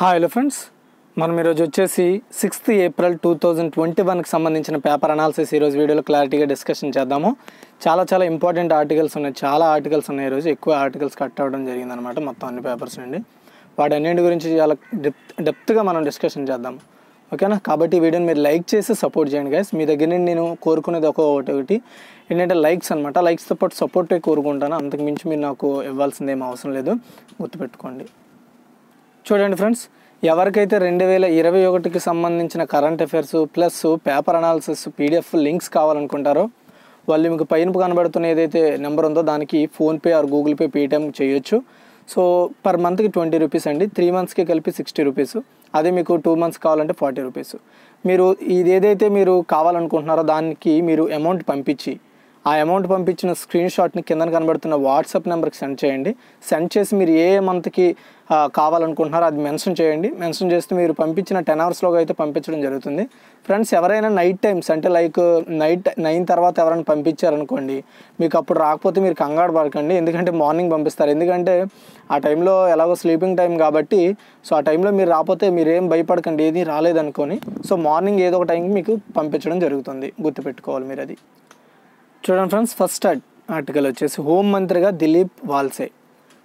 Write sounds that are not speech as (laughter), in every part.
hi friends మనం ఈరోజు వచ్చేసి sixth April two thousand twenty వన్కి సంబంధించిన పేపర్ అనాలిసిస్ ఈరోజు వీడియోలో క్లారిటీగా డిస్కషన్ చేద్దాము చాలా చాలా ఇంపార్టెంట్ ఆర్టికల్స్ ఉన్నాయి చాలా ఆర్టికల్స్ ఉన్నాయి ఈరోజు ఎక్కువ ఆర్టికల్స్ కట్ అవ్వడం జరిగిందనమాట మొత్తం అన్ని పేపర్స్ నుండి వాటి అన్నింటి గురించి చాలా డెప్త్ డెప్త్గా మనం డిస్కషన్ చేద్దాము ఓకేనా కాబట్టి ఈ వీడియోని మీరు లైక్ చేసి సపోర్ట్ చేయండి గైస్ మీ దగ్గర నుండి నేను కోరుకునేది ఒక ఒకటి ఏంటంటే లైక్స్ అనమాట లైక్స్తో పాటు సపోర్టే కోరుకుంటాను అంతకుమించి మీరు నాకు ఇవ్వాల్సిందేం అవసరం లేదు గుర్తుపెట్టుకోండి చూడండి ఫ్రెండ్స్ ఎవరికైతే రెండు వేల ఇరవై ఒకటికి సంబంధించిన current affairs plus paper analysis PDF links కావాలనుకుంటారో వాళ్ళు మీకు పైన కనబడుతున్న ఏదైతే నెంబర్ ఉందో దానికి PhonePe or Google Pay Paytm చేయొచ్చు సో పర్ మంత్కి ట్వంటీ రూపీస్ అండి త్రీ మంత్స్కి కలిపి సిక్స్టీ రూపీస్ అదే మీకు టూ మంత్స్ కావాలంటే ఫార్టీ రూపీస్ మీరు ఇది ఏదైతే మీరు కావాలనుకుంటున్నారో దానికి మీరు అమౌంట్ పంపించి ఆ అమౌంట్ పంపించిన స్క్రీన్ షాట్ని కింద కనబడుతున్న వాట్సాప్ నెంబర్కి సెండ్ చేయండి సెండ్ చేసి మీరు ఏ మంత్కి కావాలనుకుంటున్నారో అది మెన్షన్ చేయండి మెన్షన్ చేస్తే మీరు పంపించిన టెన్ అవర్స్లోగా అయితే పంపించడం జరుగుతుంది ఫ్రెండ్స్ ఎవరైనా నైట్ టైమ్స్ అంటే లైక్ నైట్ నైన్ తర్వాత ఎవరైనా పంపించారనుకోండి మీకు అప్పుడు రాకపోతే మీరు కంగారు పడకండి ఎందుకంటే మార్నింగ్ పంపిస్తారు ఎందుకంటే ఆ టైంలో ఎలాగో స్లీపింగ్ టైం కాబట్టి సో ఆ టైంలో మీరు రాకపోతే మీరేం భయపడకండి ఏది రాలేదనుకొని సో మార్నింగ్ ఏదో ఒక టైంకి మీకు పంపించడం జరుగుతుంది గుర్తుపెట్టుకోవాలి మీరు అది చూడండి ఫ్రెండ్స్ ఫస్ట్ ఆర్టికల్ వచ్చేసి హోమ్ మంత్రిగా దిలీప్ వాల్సే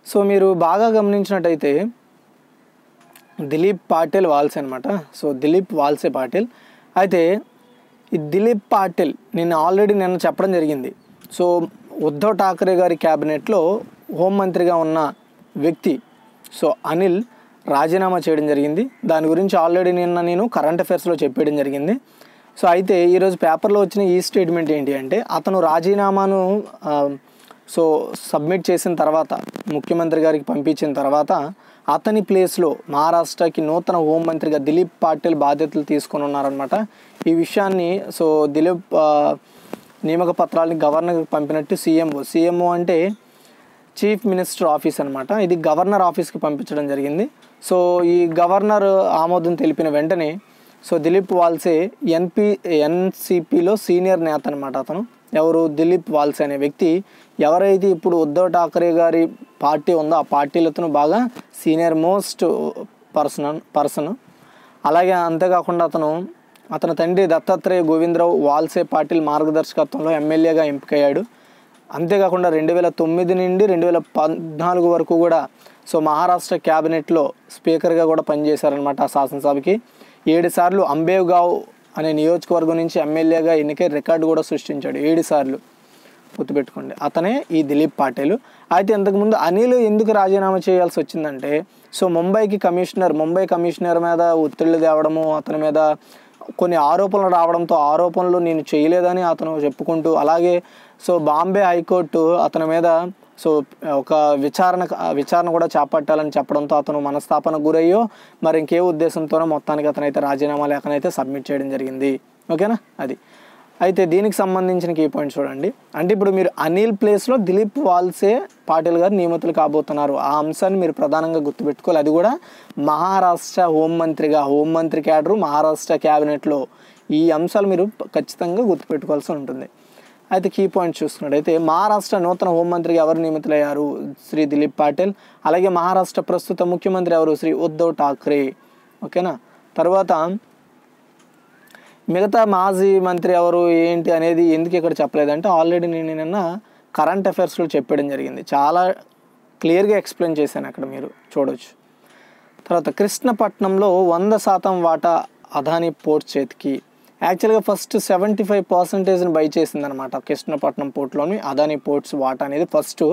సో మీరు బాగా గమనించినట్టయితే దిలీప్ పాటిల్ వాల్సే అనమాట సో దిలీప్ వాల్సే పాటిల్ అయితే ఈ దిలీప్ పాటిల్ నేను ఆల్రెడీ నిన్న చెప్పడం జరిగింది సో ఉద్ధవ్ ఠాకరే గారి క్యాబినెట్లో హోంమంత్రిగా ఉన్న వ్యక్తి సో అనిల్ రాజీనామా చేయడం జరిగింది దాని గురించి ఆల్రెడీ నిన్న నేను కరెంట్ అఫైర్స్లో చెప్పేయడం జరిగింది సో అయితే ఈరోజు పేపర్లో వచ్చిన ఈ స్టేట్మెంట్ ఏంటి అంటే అతను రాజీనామాను సో సబ్మిట్ చేసిన తర్వాత ముఖ్యమంత్రి గారికి పంపించిన తర్వాత అతని ప్లేస్లో మహారాష్ట్రకి నూతన హోంమంత్రిగా దిలీప్ పాటిల్ బాధ్యతలు తీసుకుని ఉన్నారనమాట ఈ విషయాన్ని సో దిలీప్ నియామక పత్రాలని గవర్నర్కి పంపినట్టు సీఎంఓ సీఎంఓ అంటే చీఫ్ మినిస్టర్ ఆఫీస్ అనమాట ఇది గవర్నర్ ఆఫీస్కి పంపించడం జరిగింది సో ఈ గవర్నర్ ఆమోదం తెలిపిన వెంటనే సో దిలీప్ వాల్సే ఎన్పి ఎన్సిపిలో సీనియర్ నేత అనమాట అతను ఎవరు దిలీప్ వాల్సే అనే వ్యక్తి ఎవరైతే ఇప్పుడు ఉద్ధవ్ ఠాకరే గారి పార్టీ ఉందో ఆ పార్టీలతో బాగా సీనియర్ మోస్ట్ పర్సన్ పర్సన్ అలాగే అంతేకాకుండా అతను అతని తండ్రి దత్తాత్రేయ గోవిందరావు వాల్సే పాటిల్ మార్గదర్శకత్వంలో ఎమ్మెల్యేగా ఎంపికయ్యాడు అంతేకాకుండా రెండు వేల తొమ్మిది నుండి రెండు వేల పద్నాలుగు వరకు కూడా సో మహారాష్ట్ర క్యాబినెట్లో స్పీకర్గా కూడా పనిచేశారనమాట ఆ శాసనసభకి ఏడు సార్లు అంబేవ్గావ్ అనే నియోజకవర్గం నుంచి ఎమ్మెల్యేగా ఎన్నికై రికార్డు కూడా సృష్టించాడు ఏడుసార్లు గుర్తుపెట్టుకోండి అతనే ఈ దిలీప్ పాటిల్ అయితే ఇంతకుముందు అనిల్ ఎందుకు రాజీనామా చేయాల్సి వచ్చిందంటే సో ముంబైకి కమిషనర్ ముంబై కమిషనర్ మీద ఒత్తిళ్లు తేవడము అతని మీద కొన్ని ఆరోపణలు రావడంతో ఆరోపణలు నేను చేయలేదని అతను చెప్పుకుంటూ అలాగే సో బాంబే హైకోర్టు అతని మీద సో ఒక విచారణ విచారణ కూడా చేపట్టాలని చెప్పడంతో అతను మనస్థాపనకు గురయ్యో మరి ఇంకే ఉద్దేశంతోనో మొత్తానికి అతనైతే రాజీనామా లేఖనైతే సబ్మిట్ చేయడం జరిగింది ఓకేనా అది అయితే దీనికి సంబంధించిన కీ పాయింట్ చూడండి అంటే ఇప్పుడు మీరు అనిల్ ప్లేస్లో దిలీప్ వాల్సే పాటిల్ గారు నియమితులు కాబోతున్నారు ఆ అంశాన్ని మీరు ప్రధానంగా గుర్తుపెట్టుకోవాలి అది కూడా మహారాష్ట్ర హోంమంత్రిగా హోంమంత్రి క్యాడరు మహారాష్ట్ర క్యాబినెట్లో ఈ అంశాలు మీరు ఖచ్చితంగా గుర్తుపెట్టుకోవాల్సి ఉంటుంది అయితే కీ పాయింట్ చూసుకున్నాడు అయితే మహారాష్ట్ర నూతన హోంమంత్రిగా ఎవరు నియమితులయ్యారు శ్రీ దిలీప్ పాటిల్ అలాగే మహారాష్ట్ర ప్రస్తుత ముఖ్యమంత్రి ఎవరు శ్రీ ఉద్ధవ్ ఠాక్రే ఓకేనా తర్వాత మిగతా మాజీ మంత్రి ఎవరు ఏంటి అనేది ఎందుకు ఇక్కడ చెప్పలేదంటే ఆల్రెడీ నేను నిన్న కరెంట్ అఫైర్స్లో చెప్పడం జరిగింది చాలా క్లియర్గా ఎక్స్ప్లెయిన్ చేశాను అక్కడ మీరు చూడవచ్చు తర్వాత కృష్ణపట్నంలో వంద శాతం వాటా అదాని పోర్ట్స్ చేతికి యాక్చువల్గా ఫస్ట్ సెవెంటీ ఫైవ్ పర్సెంటేజ్ని బై చేసిందనమాట కృష్ణపట్నం పోర్ట్లోని అదాని పోర్ట్స్ వాటా అనేది first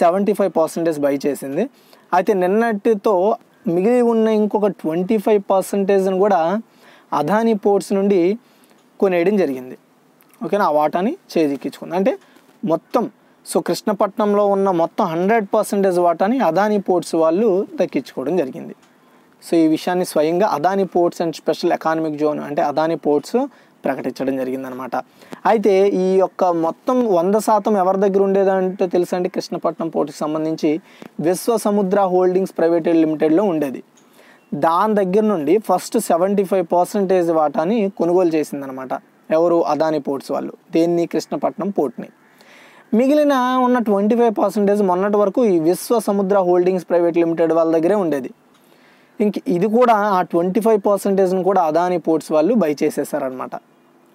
seventy five percentage buy చేసింది అయితే నిన్నటితో మిగిలి ఉన్న ఇంకొక ట్వంటీ ఫైవ్ పర్సెంటేజ్ని కూడా అదాని పోర్ట్స్ నుండి కొనేయడం జరిగింది ఓకేనా ఆ వాటాని చేజిక్కించుకుంది అంటే మొత్తం సో కృష్ణపట్నంలో ఉన్న మొత్తం హండ్రెడ్ పర్సెంటేజ్ వాటాని అదాని పోర్ట్స్ వాళ్ళు దక్కించుకోవడం జరిగింది సో ఈ విషయాన్ని స్వయంగా Adani ports and special economic zone అంటే అదాని పోర్ట్స్ ప్రకటించడం జరిగిందనమాట అయితే ఈ యొక్క మొత్తం వంద శాతం ఎవరి దగ్గర ఉండేదంటే తెలుసా అండి కృష్ణపట్నం పోర్టుకి సంబంధించి విశ్వ సముద్ర హోల్డింగ్స్ ప్రైవేట్ లిమిటెడ్లో ఉండేది దాని దగ్గర నుండి ఫస్ట్ సెవెంటీ ఫైవ్ పర్సెంటేజ్ వాటాని కొనుగోలు చేసిందనమాట ఎవరు అదాని పోర్ట్స్ వాళ్ళు దేన్ని కృష్ణపట్నం పోర్ట్ని మిగిలిన ఉన్న ట్వంటీ ఫైవ్ పర్సెంటేజ్ మొన్నటి వరకు ఈ విశ్వ సముద్ర హోల్డింగ్స్ ప్రైవేట్ లిమిటెడ్ వాళ్ళ దగ్గరే ఉండేది ఇంక ఇది కూడా ఆ ట్వంటీ ఫైవ్ పర్సెంటేజ్ని కూడా అదాని పోర్ట్స్ వాళ్ళు బై చేసేసారనమాట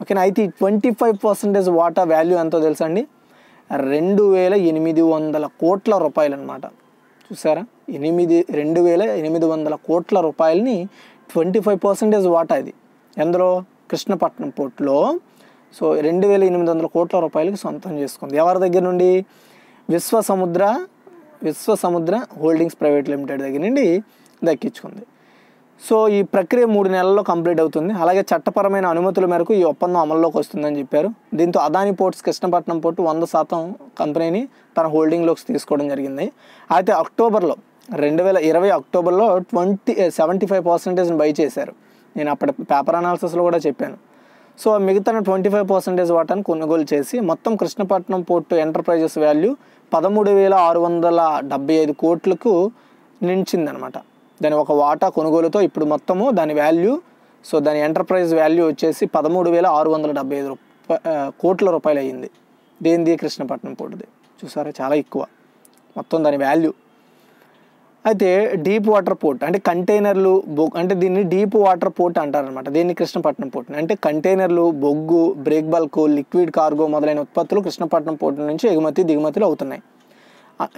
ఓకేనా అయితే ఈ ట్వంటీ ఫైవ్ పర్సెంటేజ్ వాటా వాల్యూ ఎంతో తెలుసండి రెండు వేల ఎనిమిది వందల కోట్ల రూపాయలు అనమాట చూసారా ఎనిమిది రెండు వేల ఎనిమిది వందల కోట్ల రూపాయలని ట్వంటీ ఫైవ్ పర్సెంటేజ్ వాటా ఇది ఎందులో కృష్ణపట్నం పోర్ట్లో సో రెండు వేల ఎనిమిది వందల కోట్ల రూపాయలకి సొంతం చేసుకుంది ఎవరి దగ్గర నుండి విశ్వ సముద్ర విశ్వ సముద్ర హోల్డింగ్స్ ప్రైవేట్ లిమిటెడ్ దగ్గర నుండి దక్కించుకుంది సో ఈ ప్రక్రియ మూడు నెలల్లో కంప్లీట్ అవుతుంది అలాగే చట్టపరమైన అనుమతుల మేరకు ఈ ఒప్పందం అమల్లోకి వస్తుందని చెప్పారు దీంతో అదాని పోర్ట్స్ కృష్ణపట్నం పోర్టు వంద శాతం కంపెనీని తన హోల్డింగ్లోకి తీసుకోవడం జరిగింది అయితే అక్టోబర్లో రెండు వేల ఇరవై అక్టోబర్లో ట్వంటీ సెవెంటీ ఫైవ్ పర్సెంటేజ్ని బై చేశారు నేను అప్పటి పేపర్ అనాలిసిస్లో కూడా చెప్పాను సో మిగతా ట్వంటీ ఫైవ్ పర్సెంటేజ్ వాటాను కొనుగోలు చేసి మొత్తం కృష్ణపట్నం పోర్టు ఎంటర్ప్రైజెస్ వాల్యూ పదమూడు వేల ఆరు వందల డెబ్బై ఐదు కోట్లకు నిలిచిందనమాట దాని ఒక వాటా కొనుగోలుతో ఇప్పుడు మొత్తము దాని వాల్యూ సో దాని ఎంటర్ప్రైజ్ వాల్యూ వచ్చేసి పదమూడు వేల ఆరు వందల డెబ్బై ఐదు రూపాయ కోట్ల రూపాయలు అయ్యింది దేంది కృష్ణపట్నం పోటుది చూసారా చాలా ఎక్కువ మొత్తం దాని వాల్యూ అయితే డీప్ వాటర్ పోర్ట్ అంటే కంటైనర్లు బొగ్ అంటే దీన్ని డీప్ వాటర్ పోర్ట్ అంటారనమాట దీన్ని కృష్ణపట్నం పోర్ట్ అంటే కంటైనర్లు బొగ్గు బ్రేక్ బల్క్ లిక్విడ్ కార్గో మొదలైన ఉత్పత్తులు కృష్ణపట్నం పోర్ట్ నుంచి ఎగుమతి దిగుమతులు అవుతున్నాయి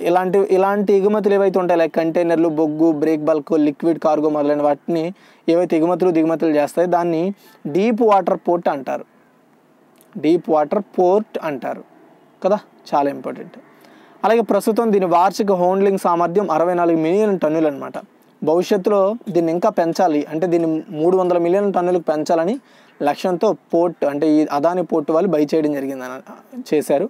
ఇలాంటి ఇలాంటి ఎగుమతులు ఏవైతే ఉంటాయి లైక్ కంటైనర్లు బొగ్గు బ్రేక్ బల్క్ లిక్విడ్ కార్గో మొదలైన వాటిని ఏవైతే ఎగుమతులు దిగుమతులు చేస్తాయో దాన్ని డీప్ వాటర్ పోర్ట్ అంటారు డీప్ వాటర్ పోర్ట్ అంటారు కదా చాలా ఇంపార్టెంట్ అలాగే ప్రస్తుతం దీని వార్షిక హోండ్లింగ్ సామర్థ్యం అరవై నాలుగు మిలియన్ టన్నులు అనమాట భవిష్యత్తులో దీన్ని ఇంకా పెంచాలి అంటే దీన్ని మూడు వందల మిలియన్ టన్నులకు పెంచాలని లక్ష్యంతో పోర్ట్ అంటే ఈ అదాని పోర్ట్ వాళ్ళు బై చేయడం జరిగింది చేశారు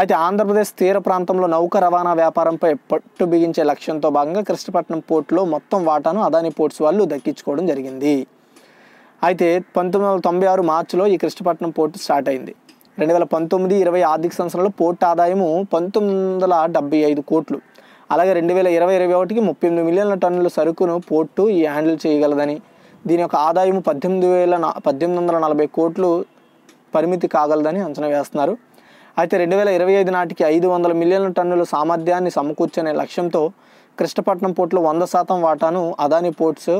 అయితే ఆంధ్రప్రదేశ్ తీర ప్రాంతంలో నౌక రవాణా వ్యాపారంపై పట్టు బిగించే లక్ష్యంతో భాగంగా కృష్ణపట్నం పోర్టులో మొత్తం వాటాను అదాని పోర్ట్స్ వాళ్ళు దక్కించుకోవడం జరిగింది అయితే పంతొమ్మిది వందల తొంభై ఆరు మార్చిలో ఈ కృష్ణపట్నం పోర్టు స్టార్ట్ అయింది రెండు వేల పంతొమ్మిది ఇరవై ఆర్థిక సంవత్సరంలో పోర్టు ఆదాయము పంతొమ్మిది వందల డెబ్బై ఐదు కోట్లు అలాగే రెండు వేల ఇరవై ఇరవై ఒకటికి ముప్పై ఎనిమిది మిలియన్ల టన్నుల సరుకును పోర్టు ఈ హ్యాండిల్ చేయగలదని దీని యొక్క ఆదాయం పద్దెనిమిది వేల పద్దెనిమిది వందల నలభై కోట్లు పరిమితి కాగలదని అంచనా వేస్తున్నారు అయితే రెండు వేల ఇరవై ఐదు నాటికి ఐదు వందల మిలియన్ల టన్నుల సామర్థ్యాన్ని సమకూర్చనే లక్ష్యంతో కృష్ణపట్నం పోర్టులో వంద శాతం వాటాను అదానీ పోర్ట్స్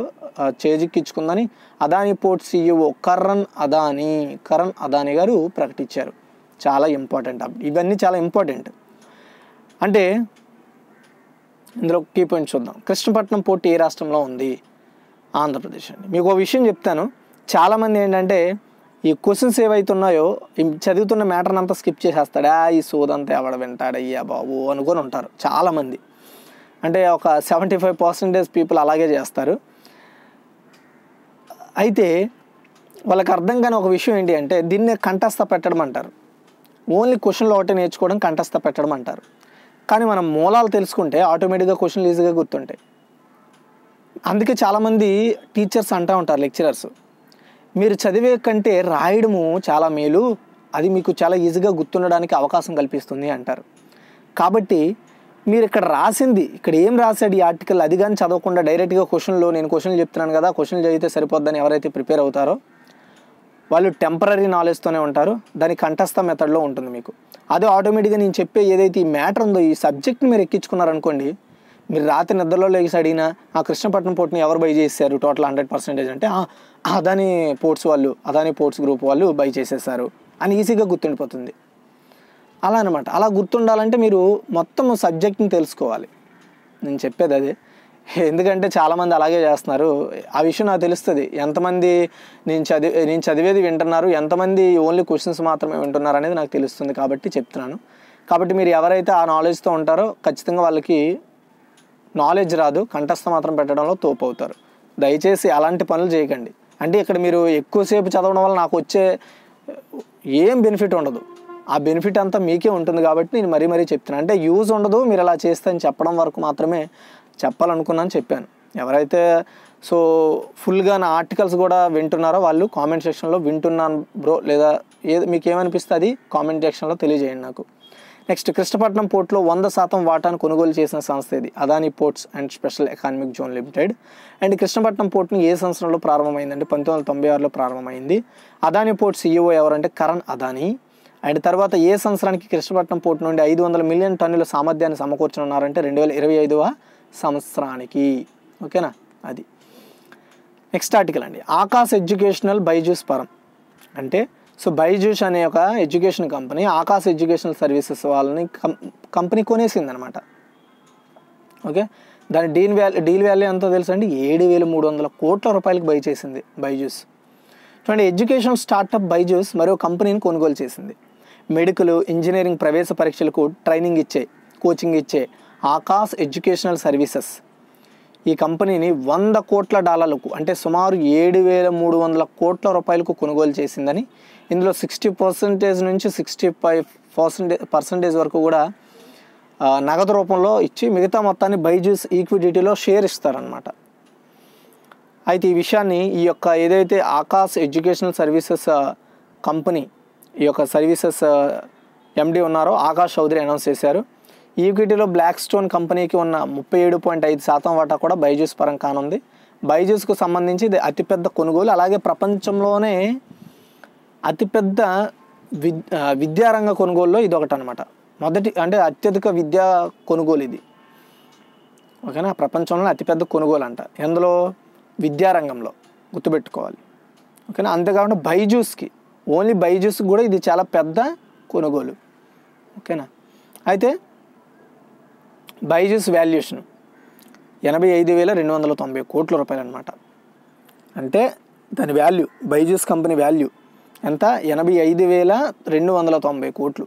చేజిక్కించుకుందని అదానీ పోర్ట్ సీఈఓ కరణ్ అదానీ కరణ్ అదానీ గారు ప్రకటించారు చాలా ఇంపార్టెంట్ ఇవన్నీ చాలా ఇంపార్టెంట్ అంటే ఇందులో కీ పాయింట్ చూద్దాం కృష్ణపట్నం పోర్ట్ ఏ రాష్ట్రంలో ఉంది ఆంధ్రప్రదేశ్ అండి మీకు ఒక విషయం చెప్తాను చాలామంది ఏంటంటే ఈ క్వశ్చన్స్ ఏవైతున్నాయో చదువుతున్న మ్యాటర్ని అంతా స్కిప్ చేసేస్తాడా ఈ సోదంతా ఎవడ వింటాడయ్యా బాబు అనుకొని ఉంటారు చాలామంది అంటే ఒక సెవెంటీ ఫైవ్ పర్సెంటేజ్ పీపుల్ అలాగే చేస్తారు అయితే వాళ్ళకి అర్థం కాని ఒక విషయం ఏంటి అంటే దీన్ని కంఠస్థ పెట్టడం అంటారు ఓన్లీ క్వశ్చన్లు ఒకటే నేర్చుకోవడం కంఠస్థ పెట్టడం అంటారు కానీ మనం మూలాలు తెలుసుకుంటే ఆటోమేటిక్గా క్వశ్చన్లు ఈజీగా గుర్తుంటాయి అందుకే చాలామంది టీచర్స్ అంటూ ఉంటారు లెక్చరర్స్ మీరు చదివే కంటే రాయడము చాలా మేలు అది మీకు చాలా ఈజీగా గుర్తుండడానికి అవకాశం కల్పిస్తుంది అంటారు కాబట్టి మీరు ఇక్కడ రాసింది ఇక్కడ ఏం రాశాడు ఈ ఆర్టికల్ అది కానీ చదవకుండా డైరెక్ట్గా క్వశ్చన్లో నేను క్వశ్చన్లు చెప్తున్నాను కదా క్వశ్చన్లు చదివితే సరిపోద్దని ఎవరైతే ప్రిపేర్ అవుతారో వాళ్ళు టెంపరీ నాలెడ్జ్తోనే ఉంటారు దాని కంఠస్థ మెథడ్లో ఉంటుంది మీకు అదే ఆటోమేటిక్గా నేను చెప్పే ఏదైతే ఈ మ్యాటర్ ఉందో ఈ సబ్జెక్ట్ని మీరు ఎక్కించుకున్నారనుకోండి మీరు రాత్రి నిద్రలో లేచి అడిగినా ఆ కృష్ణపట్నం పోర్ట్ని ఎవరు బై చేశారు టోటల్ హండ్రెడ్ పర్సెంటేజ్ అంటే అదాని పోర్ట్స్ వాళ్ళు అదాని పోర్ట్స్ గ్రూప్ వాళ్ళు బై చేసేసారు అని ఈజీగా గుర్తుండిపోతుంది అలా అనమాట అలా గుర్తుండాలంటే మీరు మొత్తం సబ్జెక్ట్ని తెలుసుకోవాలి నేను చెప్పేది అదే ఎందుకంటే చాలామంది అలాగే చేస్తున్నారు ఆ విషయం నాకు తెలుస్తుంది ఎంతమంది నేను చదివి నేను చదివేది వింటున్నారు ఎంతమంది ఓన్లీ క్వశ్చన్స్ మాత్రమే వింటున్నారు అనేది నాకు తెలుస్తుంది కాబట్టి చెప్తున్నాను కాబట్టి మీరు ఎవరైతే ఆ నాలెడ్జ్తో ఉంటారో ఖచ్చితంగా వాళ్ళకి నాలెడ్జ్ రాదు కంఠస్థ మాత్రం పెట్టడంలో తోపు అవుతారు దయచేసి అలాంటి పనులు చేయకండి అంటే ఇక్కడ మీరు ఎక్కువసేపు చదవడం వల్ల నాకు వచ్చే ఏం బెనిఫిట్ ఉండదు ఆ బెనిఫిట్ అంతా మీకే ఉంటుంది కాబట్టి నేను మరీ మరీ చెప్తున్నాను అంటే యూజ్ ఉండదు మీరు అలా చేస్తే అని చెప్పడం వరకు మాత్రమే చెప్పాలనుకున్నాను చెప్పాను ఎవరైతే సో ఫుల్గా నా ఆర్టికల్స్ కూడా వింటున్నారో వాళ్ళు కామెంట్ సెక్షన్లో వింటున్నాను బ్రో లేదా ఏ మీకు ఏమనిపిస్తుంది కామెంట్ సెక్షన్లో తెలియజేయండి నాకు నెక్స్ట్ కృష్ణపట్నం పోర్టులో వంద శాతం వాటాను కొనుగోలు చేసిన సంస్థ ఇది Adani ports and special economic zone limited and Krishnapatnam పోర్ట్ని ఏ సంవత్సరంలో ప్రారంభమైందంటే పంతొమ్మిది వందల తొంభై ఆరులో ప్రారంభమైంది అదాని పోర్ట్ సీఈఓ e ఎవరంటే కరణ్ అదానీ అండ్ తర్వాత ఏ సంవత్సరానికి కృష్ణపట్నం పోర్ట్ నుండి ఐదు వందల మిలియన్ టన్నుల సామర్థ్యాన్ని సమకూర్చనున్నారంటే రెండు వేల ఇరవై ఐదవ సంవత్సరానికి ఓకేనా అది నెక్స్ట్ ఆర్టికల్ అండి ఆకాశ్ ఎడ్యుకేషనల్ బైజూస్ పరం అంటే సో బైజూస్ అనే ఒక education company Aakash educational services వాళ్ళని కంపెనీ కొనేసిందనమాట ఓకే దాని డీన్ వాల్యూ డీల్ వ్యాల్యూ ఎంతో తెలుసు అండి ఏడు వేల మూడు వందల కోట్ల రూపాయలకు బై చేసింది బైజూస్ చూడండి ఎడ్యుకేషన్ స్టార్టప్ బైజూస్ మరో కంపెనీని కొనుగోలు చేసింది మెడికల్ ఇంజనీరింగ్ ప్రవేశ పరీక్షలకు ట్రైనింగ్ ఇచ్చే కోచింగ్ ఇచ్చే ఆకాశ్ ఎడ్యుకేషనల్ సర్వీసెస్ ఈ కంపెనీని వంద కోట్ల డాలర్లకు అంటే సుమారు ఏడు వేల మూడు వందల కోట్ల రూపాయలకు కొనుగోలు చేసిందని ఇందులో సిక్స్టీ పర్సంటేజ్ నుంచి సిక్స్టీ ఫైవ్ పర్సంటేజ్ పర్సంటేజ్ వరకు కూడా నగదు రూపంలో ఇచ్చి మిగతా మొత్తాన్ని బైజూస్ ఈక్విడిటీలో షేర్ ఇస్తారనమాట అయితే ఈ విషయాన్ని ఈ యొక్క ఏదైతే ఆకాశ్ ఎడ్యుకేషనల్ సర్వీసెస్ కంపెనీ ఈ యొక్క సర్వీసెస్ ఎండి ఉన్నారో ఆకాష్ చౌదరి అనౌన్స్ చేశారు ఈక్విటీలో బ్లాక్ స్టోన్ కంపెనీకి ఉన్న ముప్పై ఏడు పాయింట్ ఐదు శాతం వాటా కూడా బైజూస్ పరం కానుంది బైజూస్కు సంబంధించి ఇది అతిపెద్ద కొనుగోలు అలాగే ప్రపంచంలోనే అతిపెద్ద విద్ విద్యారంగ కొనుగోలులో ఇది ఒకటి అనమాట మొదటి అంటే అత్యధిక విద్యా కొనుగోలు ఇది ఓకేనా ప్రపంచంలో అతిపెద్ద కొనుగోలు అంట ఎందులో విద్యారంగంలో గుర్తుపెట్టుకోవాలి ఓకేనా అంతేకాకుండా బైజూస్కి ఓన్లీ బైజూస్కి కూడా ఇది చాలా పెద్ద కొనుగోలు ఓకేనా అయితే బైజూస్ వాల్యుయేషన్ ఎనభై ఐదు వేల రెండు వందల తొంభై కోట్ల రూపాయలు అనమాట అంటే దాని వాల్యూ బైజూస్ కంపెనీ వాల్యూ ఎంత ఎనభై ఐదు వేల రెండు వందల తొంభై కోట్లు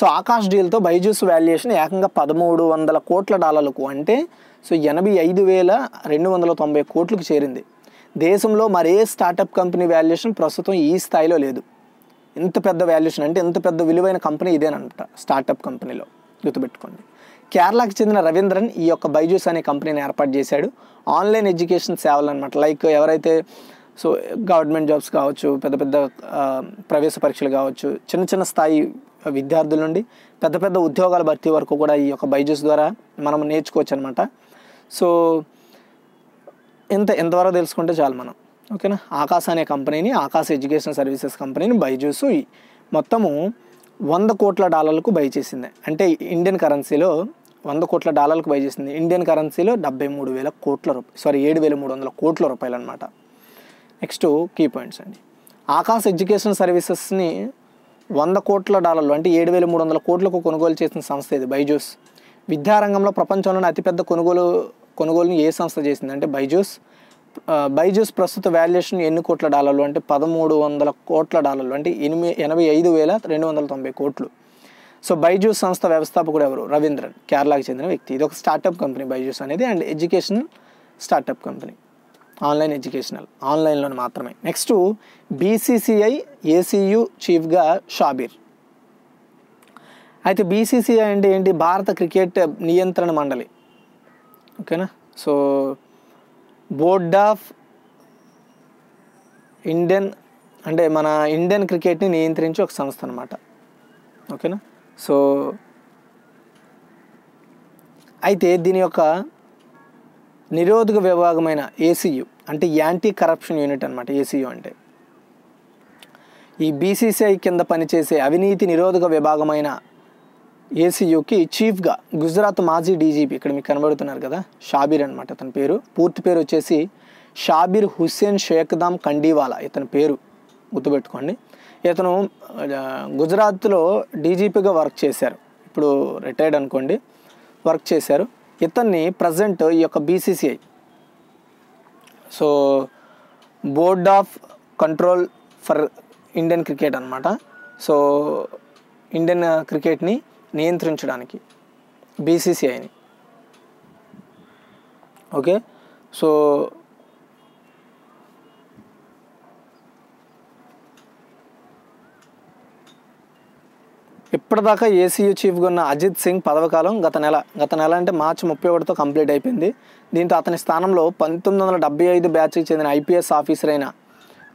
సో ఆకాష్ డీల్తో బైజూస్ వాల్యుయేషన్ ఏకంగా పదమూడు వందల కోట్ల డాలర్లకు అంటే సో ఎనభై ఐదు వేల రెండు వందల తొంభై కోట్లకు చేరింది దేశంలో మరే స్టార్టప్ కంపెనీ వాల్యుయేషన్ ప్రస్తుతం ఈ స్థాయిలో లేదు ఇంత పెద్ద వాల్యుయేషన్ అంటే ఇంత పెద్ద విలువైన కంపెనీ ఇదేనంట స్టార్టప్ కంపెనీలో గుర్తుపెట్టుకోండి కేరళకు చెందిన రవీంద్రన్ ఈ యొక్క బైజూస్ అనే కంపెనీని ఏర్పాటు చేశాడు ఆన్లైన్ ఎడ్యుకేషన్ సేవలు అనమాట లైక్ ఎవరైతే సో గవర్నమెంట్ జాబ్స్ కావచ్చు పెద్ద పెద్ద ప్రవేశ పరీక్షలు కావచ్చు చిన్న చిన్న స్థాయి విద్యార్థుల నుండి పెద్ద పెద్ద ఉద్యోగాల భర్తీ వరకు కూడా ఈ యొక్క బైజూస్ ద్వారా మనం నేర్చుకోవచ్చు అనమాట సో ఇంత ఎంతవరకు తెలుసుకుంటే చాలు మనం ఓకేనా ఆకాశ అనే కంపెనీని ఆకాశ ఎడ్యుకేషన్ సర్వీసెస్ కంపెనీని బైజూస్ మొత్తము వంద కోట్ల డాలర్లకు బై చేసింది అంటే ఇండియన్ కరెన్సీలో వంద కోట్ల డాలర్లకు బై చేసింది ఇండియన్ కరెన్సీలో డెబ్బై మూడు వేల కోట్ల రూపాయలు సారీ ఏడు వేల మూడు వందల కోట్ల రూపాయలు అనమాట నెక్స్ట్ కీ పాయింట్స్ అండి ఆకాశ్ ఎడ్యుకేషన్ సర్వీసెస్ని వంద కోట్ల డాలర్లు అంటే ఏడు వేల మూడు వందల కోట్లకు కొనుగోలు చేసిన సంస్థ ఇది బైజూస్ విద్యారంగంలో ప్రపంచంలోనే అతిపెద్ద కొనుగోలు కొనుగోలుని ఏ సంస్థ చేసిందంటే బైజూస్ బైజూస్ ప్రస్తుత వాల్యుయేషన్ ఎన్ని కోట్ల డాలర్లు అంటే పదమూడు వందల కోట్ల డాలర్లు అంటే ఎనిమిది ఎనభై ఐదు వేల రెండు వందల తొంభై కోట్లు సో బైజూస్ సంస్థ వ్యవస్థాపకుడు ఎవరు రవీంద్రన్ కేరళకు చెందిన వ్యక్తి ఇది ఒక స్టార్టప్ కంపెనీ బైజూస్ అనేది and education startup company online educational ఆన్లైన్లో మాత్రమే నెక్స్ట్ బీసీసీఐ ఏసీయు చీఫ్గా షాబీర్ అయితే బీసీసీఐ అంటే ఏంటి భారత క్రికెట్ నియంత్రణ మండలి ఓకేనా సో బోర్డ్ ఆఫ్ ఇండియన్ అంటే మన ఇండియన్ క్రికెట్ని నియంత్రించే ఒక సంస్థ అనమాట ఓకేనా సో అయితే దీని యొక్క నిరోధక విభాగమైన ఏసీయు అంటే యాంటీ కరప్షన్ యూనిట్ అనమాట ఏసీయు అంటే ఈ బీసీసీఐ కింద పనిచేసే అవినీతి నిరోధక విభాగమైన ఏసీయూకి చీఫ్గా గుజరాత్ మాజీ డీజీపీ ఇక్కడ మీకు కనబడుతున్నారు కదా షాబీర్ అనమాట అతని పేరు పూర్తి పేరు వచ్చేసి షాబీర్ హుస్సేన్ షేక్దామ్ కండీవాలా ఇతని పేరు గుర్తుపెట్టుకోండి ఇతను గుజరాత్లో డీజీపీగా వర్క్ చేశారు ఇప్పుడు రిటైర్డ్ అనుకోండి వర్క్ చేశారు ఇతన్ని ప్రజెంట్ ఈ యొక్క BCCI so board of control for Indian cricket అనమాట సో ఇండియన్ క్రికెట్ని నియంత్రించడానికి బీసీసీఐని ఓకే సో ఇప్పటిదాకా ఏసీయూ చీఫ్గా ఉన్న అజిత్ సింగ్ పదవకాలం గత నెల గత నెల అంటే మార్చి ముప్పై ఒకటితో కంప్లీట్ అయిపోయింది దీంతో అతని స్థానంలో పంతొమ్మిది వందల డెబ్బై ఐదు బ్యాచ్కి చెందిన ఐపీఎస్ ఆఫీసర్ అయిన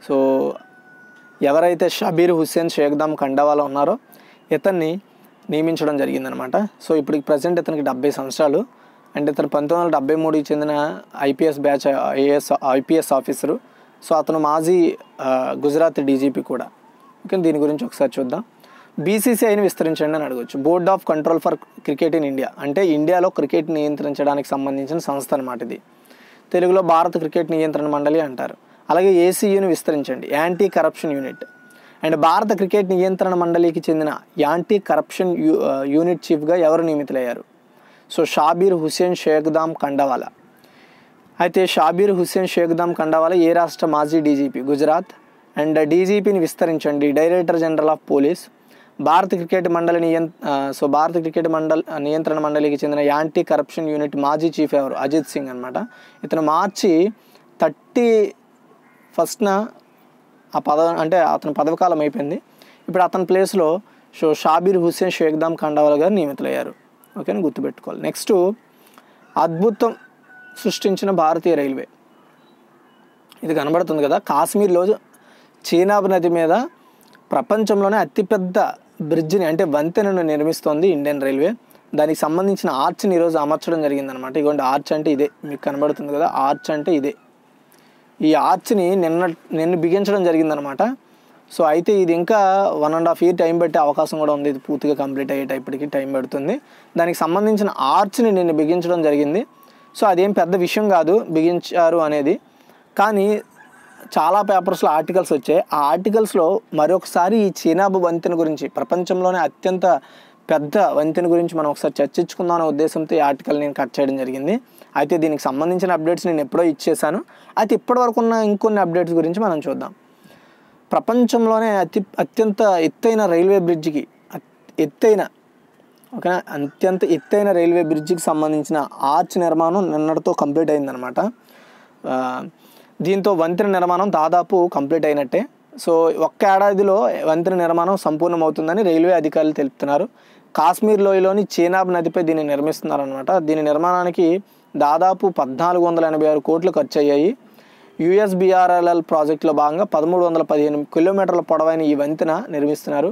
సో ఎవరైతే షబీర్ హుస్సేన్ షేక్దామ్ ఖండావాలో ఉన్నారో ఇతన్ని నియమించడం జరిగిందనమాట సో ఇప్పుడు ప్రజెంట్ ఇతనికి డెబ్బై సంవత్సరాలు అంటే ఇతను పంతొమ్మిది వందల డెబ్బై మూడుకి చెందిన IPS batch IAS IPS officer so అతను మాజీ గుజరాత్ డీజీపీ కూడా ఓకే దీని గురించి ఒకసారి చూద్దాం బీసీసీఐని విస్తరించండి అని అడగవచ్చు board of control for cricket in India అంటే ఇండియాలో క్రికెట్ నియంత్రించడానికి సంబంధించిన సంస్థ అనమాట ఇది తెలుగులో భారత క్రికెట్ నియంత్రణ మండలి అంటారు అలాగే ఏసీయూని విస్తరించండి యాంటీ కరప్షన్ యూనిట్ అండ్ భారత క్రికెట్ నియంత్రణ మండలికి చెందిన యాంటీ కరప్షన్ యూ యూనిట్ చీఫ్గా ఎవరు నియమితులయ్యారు సో షాబీర్ హుసేన్ షేక్దామ్ కండవాల అయితే షాబీర్ హుస్సేన్ షేక్దామ్ కండవాలా ఏ రాష్ట్ర మాజీ డీజీపీ గుజరాత్ అండ్ డీజీపీని విస్తరించండి డైరెక్టర్ జనరల్ ఆఫ్ పోలీస్ భారత క్రికెట్ మండలి నియంత్ర సో భారత క్రికెట్ మండలి నియంత్రణ మండలికి చెందిన యాంటీ కరప్షన్ యూనిట్ మాజీ చీఫ్ ఎవరు అజిత్ సింగ్ అనమాట ఇతను మార్చి థర్టీ ఫస్ట్న ఆ పదవ అంటే అతని పదవకాలం అయిపోయింది ఇప్పుడు అతని ప్లేస్లో షో షాబీర్ హుస్సేన్ షేక్దామ్ ఖండావాల గారు నియమితులయ్యారు ఓకేనా గుర్తుపెట్టుకోవాలి నెక్స్ట్ అద్భుతం సృష్టించిన భారతీయ రైల్వే ఇది కనబడుతుంది కదా కాశ్మీర్లో చీనాబ్ నది మీద ప్రపంచంలోనే అతిపెద్ద బ్రిడ్జ్ని అంటే వంతెనను నిర్మిస్తోంది ఇండియన్ రైల్వే దానికి సంబంధించిన ఆర్చ్ని ఈరోజు అమర్చడం జరిగిందనమాట ఇగోండి ఆర్చ్ అంటే ఇదే మీకు కనబడుతుంది కదా ఆర్చ్ అంటే ఇదే ఈ ఆర్చ్ని నిన్న నిన్ను బిగించడం జరిగిందనమాట సో అయితే ఇది ఇంకా one and half year time పెట్టే అవకాశం కూడా ఉంది ఇది పూర్తిగా కంప్లీట్ అయ్యే టైప్పటికి టైం పడుతుంది దానికి సంబంధించిన ఆర్చ్ని నిన్ను బిగించడం జరిగింది సో అదేం పెద్ద విషయం కాదు బిగించారు అనేది కానీ చాలా పేపర్స్లో ఆర్టికల్స్ వచ్చాయి ఆ ఆర్టికల్స్లో మరొకసారి ఈ చీనాబు వంతెన గురించి ప్రపంచంలోనే అత్యంత పెద్ద వంతెన గురించి మనం ఒకసారి చర్చించుకుందాం అనే ఉద్దేశంతో ఈ ఆర్టికల్ నేను కట్ చేయడం జరిగింది అయితే దీనికి సంబంధించిన అప్డేట్స్ నేను ఎప్పుడో ఇచ్చేసాను అయితే ఇప్పటివరకు ఉన్న ఇంకొన్ని అప్డేట్స్ గురించి మనం చూద్దాం ప్రపంచంలోనే అతి అత్యంత ఎత్తైన రైల్వే బ్రిడ్జికి ఎత్తైన ఓకేనా అత్యంత ఎత్తైన రైల్వే బ్రిడ్జికి సంబంధించిన ఆర్చ్ నిర్మాణం నిన్నటితో కంప్లీట్ అయిందనమాట దీంతో వంతెన నిర్మాణం దాదాపు కంప్లీట్ అయినట్టే సో ఒక్క ఏడాదిలో వంతెన నిర్మాణం సంపూర్ణమవుతుందని రైల్వే అధికారులు తెలుపుతున్నారు కాశ్మీర్ లోయలోని చీనాబ్ నదిపై దీన్ని నిర్మిస్తున్నారనమాట దీని నిర్మాణానికి దాదాపు పద్నాలుగు వందల ఎనభై ఆరు కోట్లు ఖర్చు అయ్యాయి యుఎస్బిఆర్ఎల్ఎల్ ప్రాజెక్టులో భాగంగా పదమూడు వందల పదిహేను కిలోమీటర్ల పొడవైన ఈ వంతెన నిర్మిస్తున్నారు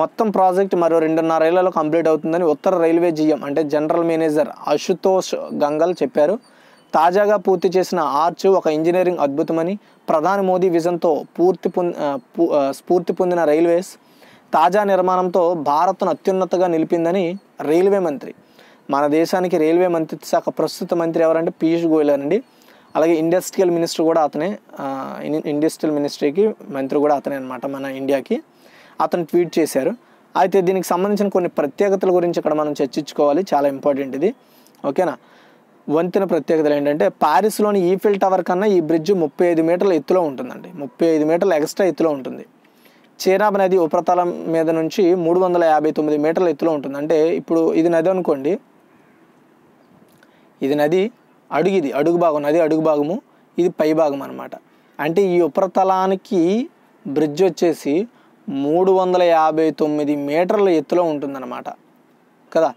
మొత్తం ప్రాజెక్ట్ మరో రెండున్నర ఏళ్లలో కంప్లీట్ అవుతుందని ఉత్తర రైల్వే జిఎం అంటే జనరల్ మేనేజర్ అశుతోష్ గంగల్ చెప్పారు తాజాగా పూర్తి చేసిన ఆర్చ్ ఒక ఇంజనీరింగ్ అద్భుతమని ప్రధాని మోదీ విజన్తో పూర్తి స్ఫూర్తి పొందిన రైల్వేస్ తాజా నిర్మాణంతో భారత్ను అత్యున్నతగా నిలిపిందని రైల్వే మంత్రి మన దేశానికి రైల్వే మంత్రిత్వ శాఖ ప్రస్తుత మంత్రి ఎవరంటే పీయూష్ గోయల్ అండి అలాగే ఇండస్ట్రియల్ మినిస్టర్ కూడా అతనే ఇండస్ట్రియల్ మినిస్ట్రీకి మంత్రి కూడా అతనే అనమాట మన ఇండియాకి అతను ట్వీట్ చేశారు అయితే దీనికి సంబంధించిన కొన్ని ప్రత్యేకతల గురించి ఇక్కడ మనం చర్చించుకోవాలి చాలా ఇంపార్టెంట్ ఇది ఓకేనా వంతెన ప్రత్యేకతలు ఏంటంటే పారిస్లోని ఈఫిల్ టవర్ కన్నా ఈ బ్రిడ్జ్ ముప్పై ఐదు మీటర్ల ఎత్తులో ఉంటుందండి ముప్పై ఐదు మీటర్ల ఎక్స్ట్రా ఎత్తులో ఉంటుంది చీనాబ్ నది ఉపరితలం మీద నుంచి మూడు వందల యాభై తొమ్మిది మీటర్ల ఎత్తులో ఉంటుంది అంటే ఇప్పుడు ఇది నది అనుకోండి ఇది నది అడుగు ఇది అడుగు భాగం నది అడుగు భాగము ఇది పై భాగం అనమాట అంటే ఈ ఉపరితలానికి బ్రిడ్జ్ వచ్చేసి మూడు వందల యాభై తొమ్మిది మీటర్ల ఎత్తులో ఉంటుందన్నమాట కదా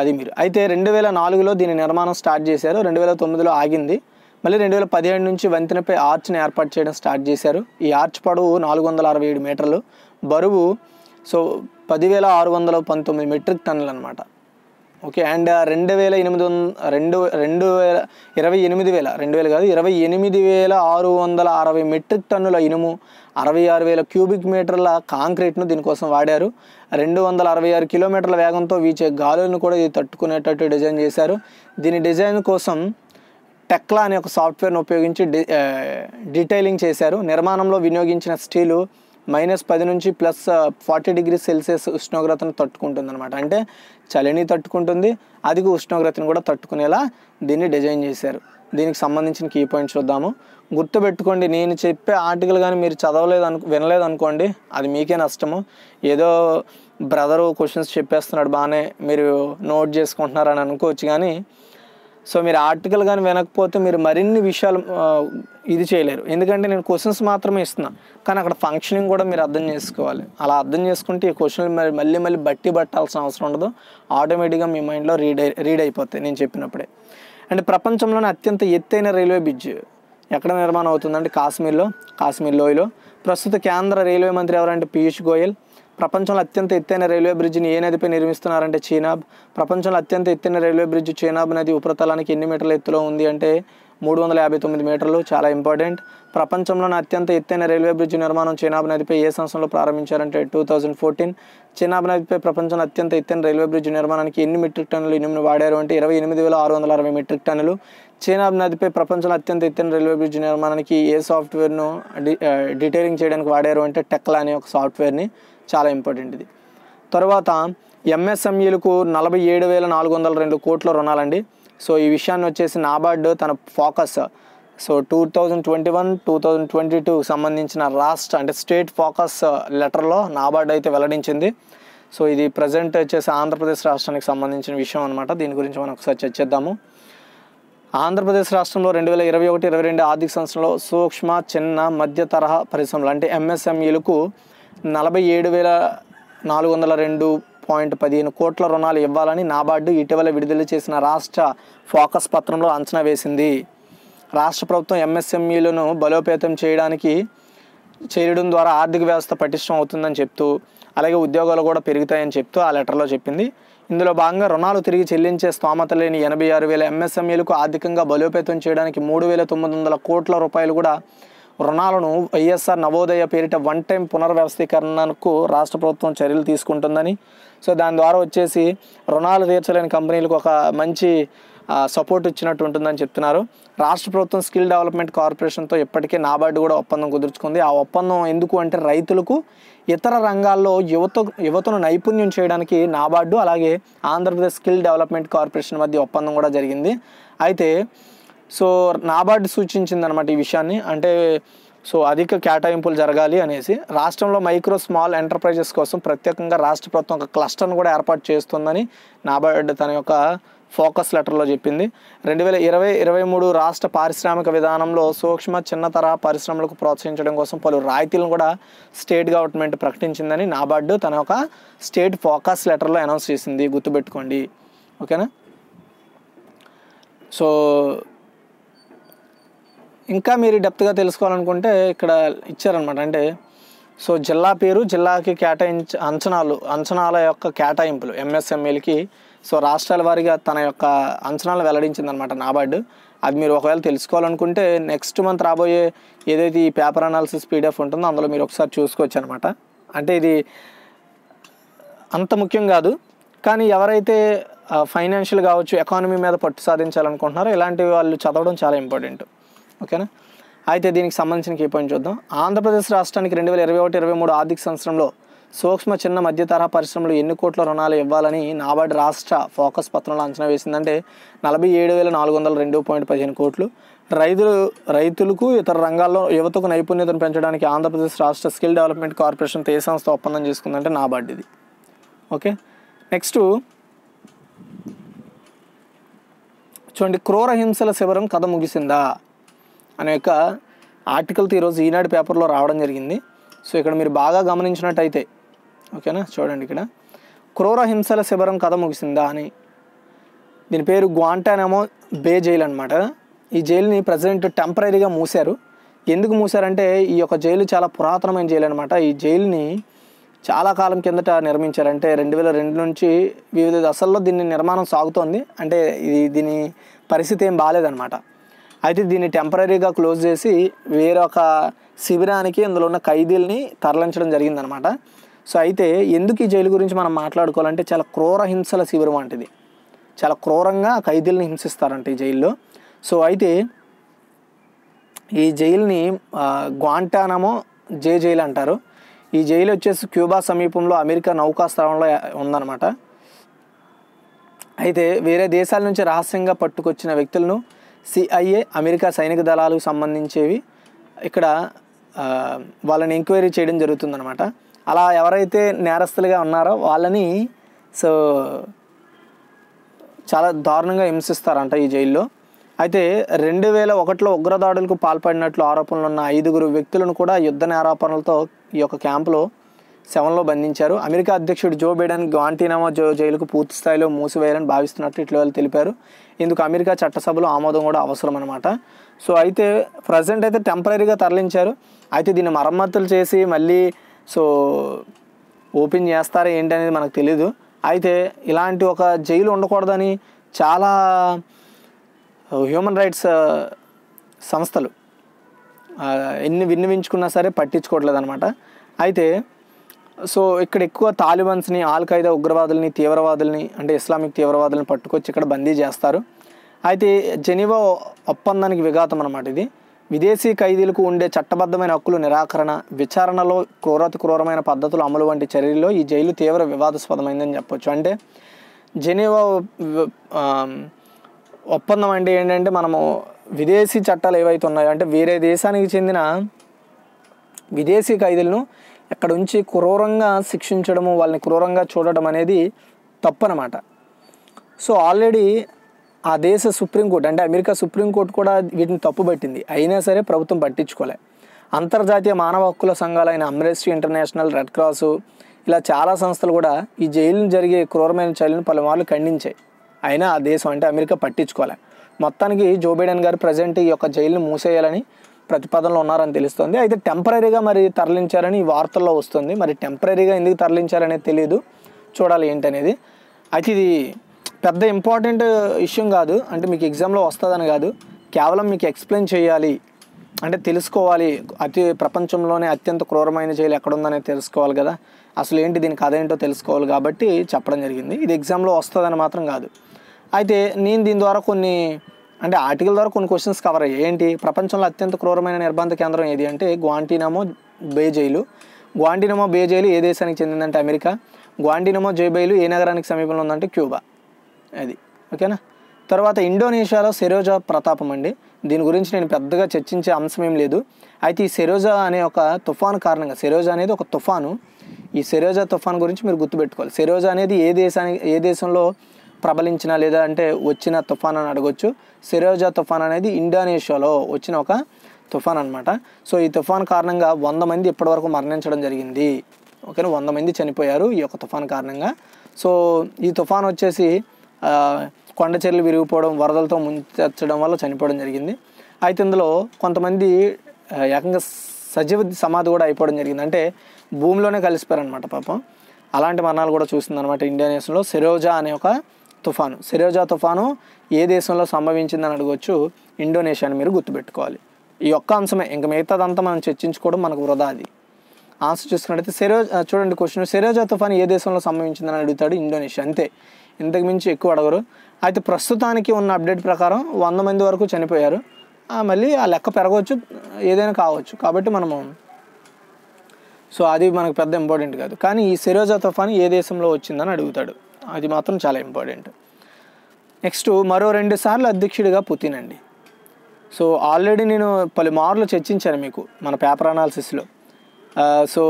అది మీరు అయితే రెండు వేల నాలుగులో దీని నిర్మాణం స్టార్ట్ చేశారు రెండు వేల తొమ్మిదిలో ఆగింది మళ్ళీ రెండు వేల పదిహేడు నుంచి వంతెనపై ఆర్చ్ని ఏర్పాటు చేయడం స్టార్ట్ చేశారు ఈ ఆర్చ్ పొడవు నాలుగు వందల అరవై ఏడు మీటర్లు బరువు సో పదివేల ఆరు వందల పంతొమ్మిది మెట్రిక్ టన్నులు అనమాట ఓకే అండ్ రెండు వేల ఎనిమిది వంద రెండు రెండు వేల ఇరవై ఎనిమిది వేల రెండు వేలు కాదు ఇరవై ఎనిమిది వేల ఆరు వందల అరవై మెట్రిక్ టన్నుల ఇనుము అరవై ఆరు వేల క్యూబిక్ మీటర్ల కాంక్రీట్ను దీనికోసం వాడారు రెండు వందల అరవై ఆరు కిలోమీటర్ల వేగంతో వీచే గాలులను కూడా ఇది తట్టుకునేటట్టు డిజైన్ చేశారు దీని డిజైన్ కోసం టెక్లా అనే ఒక సాఫ్ట్వేర్ను ఉపయోగించి డి డీటెయిలింగ్ చేశారు నిర్మాణంలో వినియోగించిన స్టీలు మైనస్ పది నుంచి ప్లస్ ఫార్టీ డిగ్రీ సెల్సియస్ ఉష్ణోగ్రతను తట్టుకుంటుంది అనమాట అంటే చలిని తట్టుకుంటుంది అధిక ఉష్ణోగ్రతను కూడా తట్టుకునేలా దీన్ని డిజైన్ చేశారు దీనికి సంబంధించిన కీ పాయింట్స్ చూద్దాము గుర్తుపెట్టుకోండి నేను చెప్పే ఆర్టికల్ కానీ మీరు చదవలేదు అను వినలేదు అనుకోండి అది మీకే నష్టము ఏదో బ్రదరు క్వశ్చన్స్ చెప్పేస్తున్నాడు బాగానే మీరు నోట్ చేసుకుంటున్నారని అనుకోవచ్చు కానీ సో మీరు ఆర్టికల్ కానీ వినకపోతే మీరు మరిన్ని విషయాలు ఇది చేయలేరు ఎందుకంటే నేను క్వశ్చన్స్ మాత్రమే ఇస్తున్నాను కానీ అక్కడ ఫంక్షనింగ్ కూడా మీరు అర్థం చేసుకోవాలి అలా అర్థం చేసుకుంటే ఈ క్వశ్చన్లు మరి మళ్ళీ మళ్ళీ బట్టి పట్టాల్సిన అవసరం ఉండదు ఆటోమేటిక్గా మీ మైండ్లో రీడ్ రీడ్ అయిపోతాయి నేను చెప్పినప్పుడే అండ్ ప్రపంచంలోనే అత్యంత ఎత్తైన రైల్వే బ్రిడ్జ్ ఎక్కడ నిర్మాణం అవుతుందంటే కాశ్మీర్లో కాశ్మీర్ లోయలో ప్రస్తుత కేంద్ర రైల్వే మంత్రి ఎవరంటే పీయూష్ గోయల్ ప్రపంచంలో అత్యంత ఎత్తైన రైల్వే బ్రిడ్జిని ఏ నదిపై నిర్మిస్తున్నారంటే చీనాబ్ ప్రపంచంలో అత్యంత ఎత్తైన రైల్వే బ్రిడ్జ్ చీనాబ్ నది ఉపరితలానికి ఎన్ని మీటర్ల ఎత్తులో ఉంది అంటే మూడు వందల యాభై తొమ్మిది మీటర్లు చాలా ఇంపార్టెంట్ ప్రపంచంలోని అత్యంత ఎత్తైన రైల్వే బ్రిడ్జ్ నిర్మాణం చైనాబ్ నదిపై ఏ సంవత్సరంలో ప్రారంభించారంటే టూ థౌజండ్ ఫోర్టీన్ చైనాబ్ నదిపై ప్రపంచంలో అత్యంత ఎత్తైన రైల్వే బ్రిడ్జ్ నిర్మాణానికి ఎన్ని మెట్రిక్ టన్నులు ఇనుమును వాడారు అంటే ఇరవై ఎనిమిది వేల ఆరు వందల అరవై మెట్రిక్ టన్నులు చైనాబ్ నదిపై ప్రపంచంలో అత్యంత ఎత్తైన రైల్వే బ్రిడ్జ్ నిర్మాణానికి ఏ సాఫ్ట్వేర్ను డిటైలింగ్ చేయడానికి వాడారు అంటే టెక్లా అనే ఒక సాఫ్ట్వేర్ని చాలా ఇంపార్టెంట్ ఇది తర్వాత ఎంఎస్ఎంఈలకు నలభై ఏడు వేల నాలుగు వందల రెండు కోట్ల రుణాలండి సో ఈ విషయాన్ని వచ్చేసి నాబార్డ్ తన focus so two thousand twenty one two thousand twenty two సంబంధించిన రాష్ట్ర అంటే స్టేట్ ఫోకస్ లెటర్లో నాబార్డ్ అయితే వెల్లడించింది సో ఇది ప్రజెంట్ వచ్చేసి ఆంధ్రప్రదేశ్ రాష్ట్రానికి సంబంధించిన విషయం అనమాట దీని గురించి మనం ఒకసారి చర్చిద్దాము ఆంధ్రప్రదేశ్ రాష్ట్రంలో రెండు వేల ఇరవై ఒకటి ఇరవై రెండు ఆర్థిక సంవత్సరంలో సూక్ష్మ చిన్న మధ్య తరహా పరిశ్రమలు అంటే ఎంఎస్ఎంఈలకు నలభై ఏడు వేల నాలుగు వందల రెండు పాయింట్ పదిహేను కోట్ల రుణాలు ఇవ్వాలని నాబార్డు ఇటీవల విడుదల చేసిన రాష్ట్ర ఫోకస్ పత్రంలో అంచనా వేసింది రాష్ట్ర ప్రభుత్వం ఎంఎస్ఎంఈలను బలోపేతం చేయడానికి చేయడం ద్వారా ఆర్థిక వ్యవస్థ పటిష్టం అవుతుందని చెప్తూ అలాగే ఉద్యోగాలు కూడా పెరుగుతాయని చెప్తూ ఆ లెటర్లో చెప్పింది ఇందులో భాగంగా రుణాలు తిరిగి చెల్లించే స్తోమత లేని ఎనభై ఆరు వేల ఎంఎస్ఎంఈలకు ఆర్థికంగా బలోపేతం చేయడానికి మూడు వేల తొమ్మిది వందల కోట్ల రూపాయలు కూడా రుణాలను వైఎస్ఆర్ నవోదయ పేరిట వన్ టైం పునర్వ్యవస్థీకరణకు రాష్ట్ర ప్రభుత్వం చర్యలు తీసుకుంటుందని సో దాని ద్వారా వచ్చేసి రుణాలు తీర్చలేని కంపెనీలకు ఒక మంచి సపోర్ట్ ఇచ్చినట్టు ఉంటుందని చెప్తున్నారు రాష్ట్ర ప్రభుత్వం స్కిల్ డెవలప్మెంట్ కార్పొరేషన్తో ఇప్పటికే నాబార్డు కూడా ఒప్పందం కుదుర్చుకుంది ఆ ఒప్పందం ఎందుకు అంటే రైతులకు ఇతర రంగాల్లో యువత యువతను నైపుణ్యం చేయడానికి నాబార్డు అలాగే ఆంధ్రప్రదేశ్ స్కిల్ డెవలప్మెంట్ కార్పొరేషన్ మధ్య ఒప్పందం కూడా జరిగింది అయితే సో నాబార్డు సూచించింది అనమాట ఈ విషయాన్ని అంటే సో అధిక కేటాయింపులు జరగాలి అనేసి రాష్ట్రంలో మైక్రో స్మాల్ ఎంటర్ప్రైజెస్ కోసం ప్రత్యేకంగా రాష్ట్ర ప్రభుత్వం ఒక క్లస్టర్ను కూడా ఏర్పాటు చేస్తుందని నాబార్డ్ తన యొక్క ఫోకస్ లెటర్లో చెప్పింది రెండు వేల ఇరవై ఇరవై మూడు రాష్ట్ర పారిశ్రామిక విధానంలో సూక్ష్మ చిన్నతర పరిశ్రమలకు ప్రోత్సహించడం కోసం పలు రాయితీలను కూడా స్టేట్ గవర్నమెంట్ ప్రకటించిందని నాబార్డు తన యొక్క స్టేట్ ఫోకస్ లెటర్లో అనౌన్స్ చేసింది గుర్తుపెట్టుకోండి ఓకేనా సో ఇంకా మీరు డెప్త్గా తెలుసుకోవాలనుకుంటే ఇక్కడ ఇచ్చారనమాట అంటే సో జిల్లా పేరు జిల్లాకి కేటాయించ అంచనాలు అంచనాల యొక్క కేటాయింపులు ఎంఎస్ఎంఈలకి సో రాష్ట్రాల వారిగా తన యొక్క అంచనాలు వెల్లడించిందనమాట నాబార్డు అది మీరు ఒకవేళ తెలుసుకోవాలనుకుంటే నెక్స్ట్ మంత్ రాబోయే ఏదైతే ఈ పేపర్ అనాలిసిస్ పీడిఎఫ్ ఉంటుందో అందులో మీరు ఒకసారి చూసుకోవచ్చు అనమాట అంటే ఇది అంత ముఖ్యం కాదు కానీ ఎవరైతే ఫైనాన్షియల్ కావచ్చు ఎకానమీ మీద పట్టు సాధించాలనుకుంటున్నారో ఇలాంటివి వాళ్ళు చదవడం చాలా ఇంపార్టెంట్ ఓకేనా అయితే దీనికి సంబంధించిన కీ పాయింట్ చూద్దాం ఆంధ్రప్రదేశ్ రాష్ట్రానికి రెండు వేల ఇరవై ఒకటి ఇరవై మూడు ఆర్థిక సంవత్సరంలో సూక్ష్మ చిన్న మధ్య తరహా పరిశ్రమలు ఎన్ని కోట్ల రుణాలు ఇవ్వాలని నాబార్డు రాష్ట్ర ఫోకస్ పత్రంలో అంచనా వేసిందంటే నలభై ఏడు వేల నాలుగు వందల రెండు పాయింట్ పదిహేను కోట్లు రైతులు రైతులకు ఇతర రంగాల్లో యువతకు నైపుణ్యతను పెంచడానికి ఆంధ్రప్రదేశ్ రాష్ట్ర స్కిల్ డెవలప్మెంట్ కార్పొరేషన్ తే సంస్థ ఒప్పందం చేసుకుందంటే నాబార్డు ఇది ఓకే నెక్స్ట్ చూడండి క్రూర హింసల శిబిరం కథ ముగిసిందా అనే యొక్క ఆర్టికల్తో ఈరోజు ఈనాడు పేపర్లో రావడం జరిగింది సో ఇక్కడ మీరు బాగా గమనించినట్టయితే ఓకేనా చూడండి ఇక్కడ క్రూర హింసల శిబిరం కథ ముగిసిందా అని దీని పేరు గ్వాంటానమో బే జైలు అనమాట ఈ జైలుని ప్రజెంట్ టెంపరీగా మూశారు ఎందుకు మూశారంటే ఈ యొక్క జైలు చాలా పురాతనమైన జైలు అనమాట ఈ జైలుని చాలా కాలం కిందట నిర్మించారంటే రెండు వేల రెండు నుంచి వివిధ దశల్లో దీన్ని నిర్మాణం సాగుతోంది అంటే ఇది దీని పరిస్థితి ఏం బాగాలేదనమాట అయితే దీన్ని టెంపరీగా క్లోజ్ చేసి వేరొక శిబిరానికి అందులో ఉన్న ఖైదీల్ని తరలించడం జరిగిందనమాట సో అయితే ఎందుకు ఈ జైలు గురించి మనం మాట్లాడుకోవాలంటే చాలా క్రూర హింసల శిబిరం వంటిది చాలా క్రూరంగా ఖైదీల్ని హింసిస్తారంట ఈ జైల్లో సో అయితే ఈ జైలుని గ్వాంటానమో జే జైలు అంటారు ఈ జైలు వచ్చేసి క్యూబా సమీపంలో అమెరికా నౌకాస్థలంలో ఉందన్నమాట అయితే వేరే దేశాల నుంచి రహస్యంగా పట్టుకొచ్చిన వ్యక్తులను సిఐఏ అమెరికా సైనిక దళాలకు సంబంధించేవి ఇక్కడ వాళ్ళని ఎంక్వైరీ చేయడం జరుగుతుందనమాట అలా ఎవరైతే నేరస్తులుగా ఉన్నారో వాళ్ళని సో చాలా దారుణంగా హింసిస్తారంట ఈ జైల్లో అయితే రెండు వేల ఒకటిలో ఉగ్రదాడులకు పాల్పడినట్లు ఆరోపణలు ఉన్న ఐదుగురు వ్యక్తులను కూడా యుద్ధ నేరోపణలతో ఈ యొక్క క్యాంపులో శవంలో బంధించారు అమెరికా అధ్యక్షుడు జో బైడెన్ గ్వాంటీనామా జో జైలుకు పూర్తి స్థాయిలో మూసివేయాలని ఇట్లా వాళ్ళు తెలిపారు ఇందుకు అమెరికా చట్టసభలో ఆమోదం కూడా అవసరం అనమాట సో అయితే ప్రజెంట్ అయితే టెంపరీగా తరలించారు అయితే దీన్ని మరమ్మతులు చేసి మళ్ళీ సో ఓపెన్ చేస్తారా ఏంటనేది మనకు తెలీదు అయితే ఇలాంటి ఒక జైలు ఉండకూడదని చాలా హ్యూమన్ రైట్స్ uh, సంస్థలు uh, ఎన్ని విన్నవించుకున్నా సరే పట్టించుకోవట్లేదు అనమాట అయితే సో ఇక్కడ ఎక్కువ తాలిబాన్స్ని ఖైదా ఉగ్రవాదుల్ని తీవ్రవాదుల్ని అంటే ఇస్లామిక్ తీవ్రవాదులను పట్టుకొచ్చి ఇక్కడ బందీ చేస్తారు అయితే జెనీవా ఒప్పందానికి విఘాతం అనమాట ఇది విదేశీ ఖైదీలకు ఉండే చట్టబద్ధమైన హక్కులు నిరాకరణ విచారణలో క్రూరత క్రూరమైన పద్ధతులు అమలు వంటి చర్యల్లో ఈ జైలు తీవ్ర వివాదాస్పదమైందని చెప్పొచ్చు అంటే జెనీవా ఒప్పందం అంటే ఏంటంటే మనము విదేశీ చట్టాలు ఏవైతే ఉన్నాయో అంటే వేరే దేశానికి చెందిన విదేశీ ఖైదీలను అక్కడ ఉంచి క్రూరంగా శిక్షించడము వాళ్ళని క్రూరంగా చూడడం అనేది తప్పనమాట సో ఆల్రెడీ ఆ దేశ సుప్రీంకోర్టు అంటే అమెరికా సుప్రీంకోర్టు కూడా వీటిని పట్టింది అయినా సరే ప్రభుత్వం పట్టించుకోలే అంతర్జాతీయ మానవ హక్కుల సంఘాలైన అమ్రెస్టీ ఇంటర్నేషనల్ రెడ్ క్రాసు ఇలా చాలా సంస్థలు కూడా ఈ జైలు జరిగే క్రూరమైన చర్యలను పలుమార్లు ఖండించాయి అయినా ఆ దేశం అంటే అమెరికా పట్టించుకోలే మొత్తానికి జో బైడెన్ గారు ప్రజెంట్ ఈ యొక్క జైలును మూసేయాలని ప్రతిపాదనలో ఉన్నారని తెలుస్తుంది అయితే టెంపరీగా మరి తరలించారని ఈ వార్తల్లో వస్తుంది మరి టెంపరీగా ఎందుకు తరలించారనేది తెలియదు చూడాలి ఏంటనేది అయితే ఇది పెద్ద ఇంపార్టెంట్ ఇష్యూ కాదు అంటే మీకు ఎగ్జామ్లో వస్తుందని కాదు కేవలం మీకు ఎక్స్ప్లెయిన్ చేయాలి అంటే తెలుసుకోవాలి అతి ప్రపంచంలోనే అత్యంత క్రూరమైన జైలు ఎక్కడుందనేది తెలుసుకోవాలి కదా అసలు ఏంటి దీనికి అదేంటో తెలుసుకోవాలి కాబట్టి చెప్పడం జరిగింది ఇది ఎగ్జామ్లో వస్తుందని మాత్రం కాదు అయితే నేను దీని ద్వారా కొన్ని అంటే ఆర్టికల్ ద్వారా కొన్ని క్వశ్చన్స్ కవర్ అయ్యాయి ఏంటి ప్రపంచంలో అత్యంత క్రూరమైన నిర్బంధ కేంద్రం ఏది అంటే గ్వాంటీనామో బే జైలు బేజైలు బే జైలు ఏ దేశానికి చెందిందంటే అమెరికా గ్వాంటినమో జైబైలు ఏ నగరానికి సమీపంలో ఉందంటే క్యూబా అది ఓకేనా తర్వాత ఇండోనేషియాలో సెరోజా ప్రతాపం అండి దీని గురించి నేను పెద్దగా చర్చించే అంశం ఏం లేదు అయితే ఈ సెరోజా అనే ఒక తుఫాను కారణంగా సెరోజా అనేది ఒక తుఫాను ఈ సెరోజా తుఫాన్ గురించి మీరు గుర్తుపెట్టుకోవాలి సెరోజా అనేది ఏ దేశానికి ఏ దేశంలో ప్రబలించిన లేదా అంటే వచ్చిన తుఫాన్ అని అడగొచ్చు సిరోజా తుఫాన్ అనేది ఇండోనేషియాలో వచ్చిన ఒక తుఫాన్ అనమాట సో ఈ తుఫాన్ కారణంగా వంద మంది ఇప్పటివరకు మరణించడం జరిగింది ఓకేనా వంద మంది చనిపోయారు ఈ యొక్క తుఫాన్ కారణంగా సో ఈ తుఫాన్ వచ్చేసి చెర్లు విరిగిపోవడం వరదలతో ముంచడం వల్ల చనిపోవడం జరిగింది అయితే ఇందులో కొంతమంది ఏకంగా సజీవ సమాధి కూడా అయిపోవడం జరిగింది అంటే భూమిలోనే కలిసిపోయారనమాట పాపం అలాంటి మరణాలు కూడా చూసిందనమాట అనమాట నేషన్లో సెరోజా అనే ఒక తుఫాను సిరోజా తుఫాను ఏ దేశంలో సంభవించిందని అడగవచ్చు ఇండోనేషియాని మీరు గుర్తుపెట్టుకోవాలి ఈ ఒక్క అంశమే ఇంక మిగతాదంతా మనం చర్చించుకోవడం మనకు వృధా అది ఆన్సర్ చూసుకున్నట్టయితే సిరోజ చూడండి క్వశ్చన్ సిరోజా తుఫాను ఏ దేశంలో సంభవించిందని అడుగుతాడు ఇండోనేషియా అంతే ఇంతకు మించి ఎక్కువ అడగరు అయితే ప్రస్తుతానికి ఉన్న అప్డేట్ ప్రకారం వంద మంది వరకు చనిపోయారు మళ్ళీ ఆ లెక్క పెరగవచ్చు ఏదైనా కావచ్చు కాబట్టి మనము సో అది మనకు పెద్ద ఇంపార్టెంట్ కాదు కానీ ఈ సిరోజా తుఫాను ఏ దేశంలో వచ్చిందని అడుగుతాడు అది మాత్రం చాలా ఇంపార్టెంట్ నెక్స్ట్ మరో రెండు సార్లు అధ్యక్షుడిగా పుతిన్ అండి సో ఆల్రెడీ నేను పలుమార్లు చర్చించాను మీకు మన పేపర్ అనాలసిస్లో సో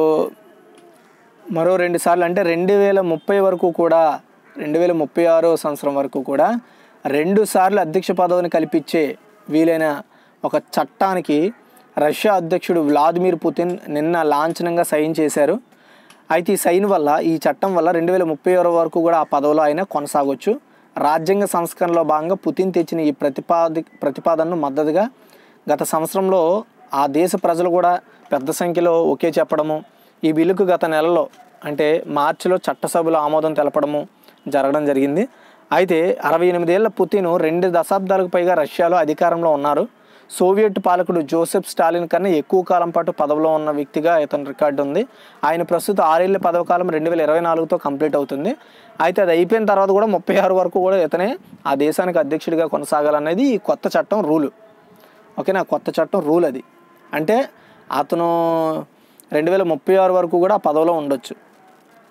మరో రెండు సార్లు అంటే రెండు వేల ముప్పై వరకు కూడా రెండు వేల ముప్పై ఆరో సంవత్సరం వరకు కూడా రెండు సార్లు అధ్యక్ష పదవిని కల్పించే వీలైన ఒక చట్టానికి రష్యా అధ్యక్షుడు వ్లాదిమిర్ పుతిన్ నిన్న లాంఛనంగా సైన్ చేశారు అయితే ఈ సైన్ వల్ల ఈ చట్టం వల్ల రెండు వేల ముప్పై ఆరు వరకు కూడా ఆ పదవిలో ఆయన కొనసాగొచ్చు రాజ్యాంగ సంస్కరణలో భాగంగా పుతిన్ తెచ్చిన ఈ ప్రతిపాది ప్రతిపాదనను మద్దతుగా గత సంవత్సరంలో ఆ దేశ ప్రజలు కూడా పెద్ద సంఖ్యలో ఒకే చెప్పడము ఈ బిల్లుకు గత నెలలో అంటే మార్చిలో చట్టసభలో ఆమోదం తెలపడము జరగడం జరిగింది అయితే అరవై ఎనిమిదేళ్ల పుతిన్ రెండు దశాబ్దాలకు పైగా రష్యాలో అధికారంలో ఉన్నారు సోవియట్ పాలకుడు జోసెఫ్ స్టాలిన్ కన్నా ఎక్కువ కాలం పాటు పదవిలో ఉన్న వ్యక్తిగా ఇతని రికార్డు ఉంది ఆయన ప్రస్తుత ఆరేళ్ల పదవకాలం రెండు వేల ఇరవై నాలుగుతో కంప్లీట్ అవుతుంది అయితే అది అయిపోయిన తర్వాత కూడా ముప్పై ఆరు వరకు కూడా ఇతనే ఆ దేశానికి అధ్యక్షుడిగా కొనసాగాలనేది ఈ కొత్త చట్టం రూలు ఓకేనా కొత్త చట్టం రూల్ అది అంటే అతను రెండు వేల ముప్పై ఆరు వరకు కూడా ఆ పదవిలో ఉండొచ్చు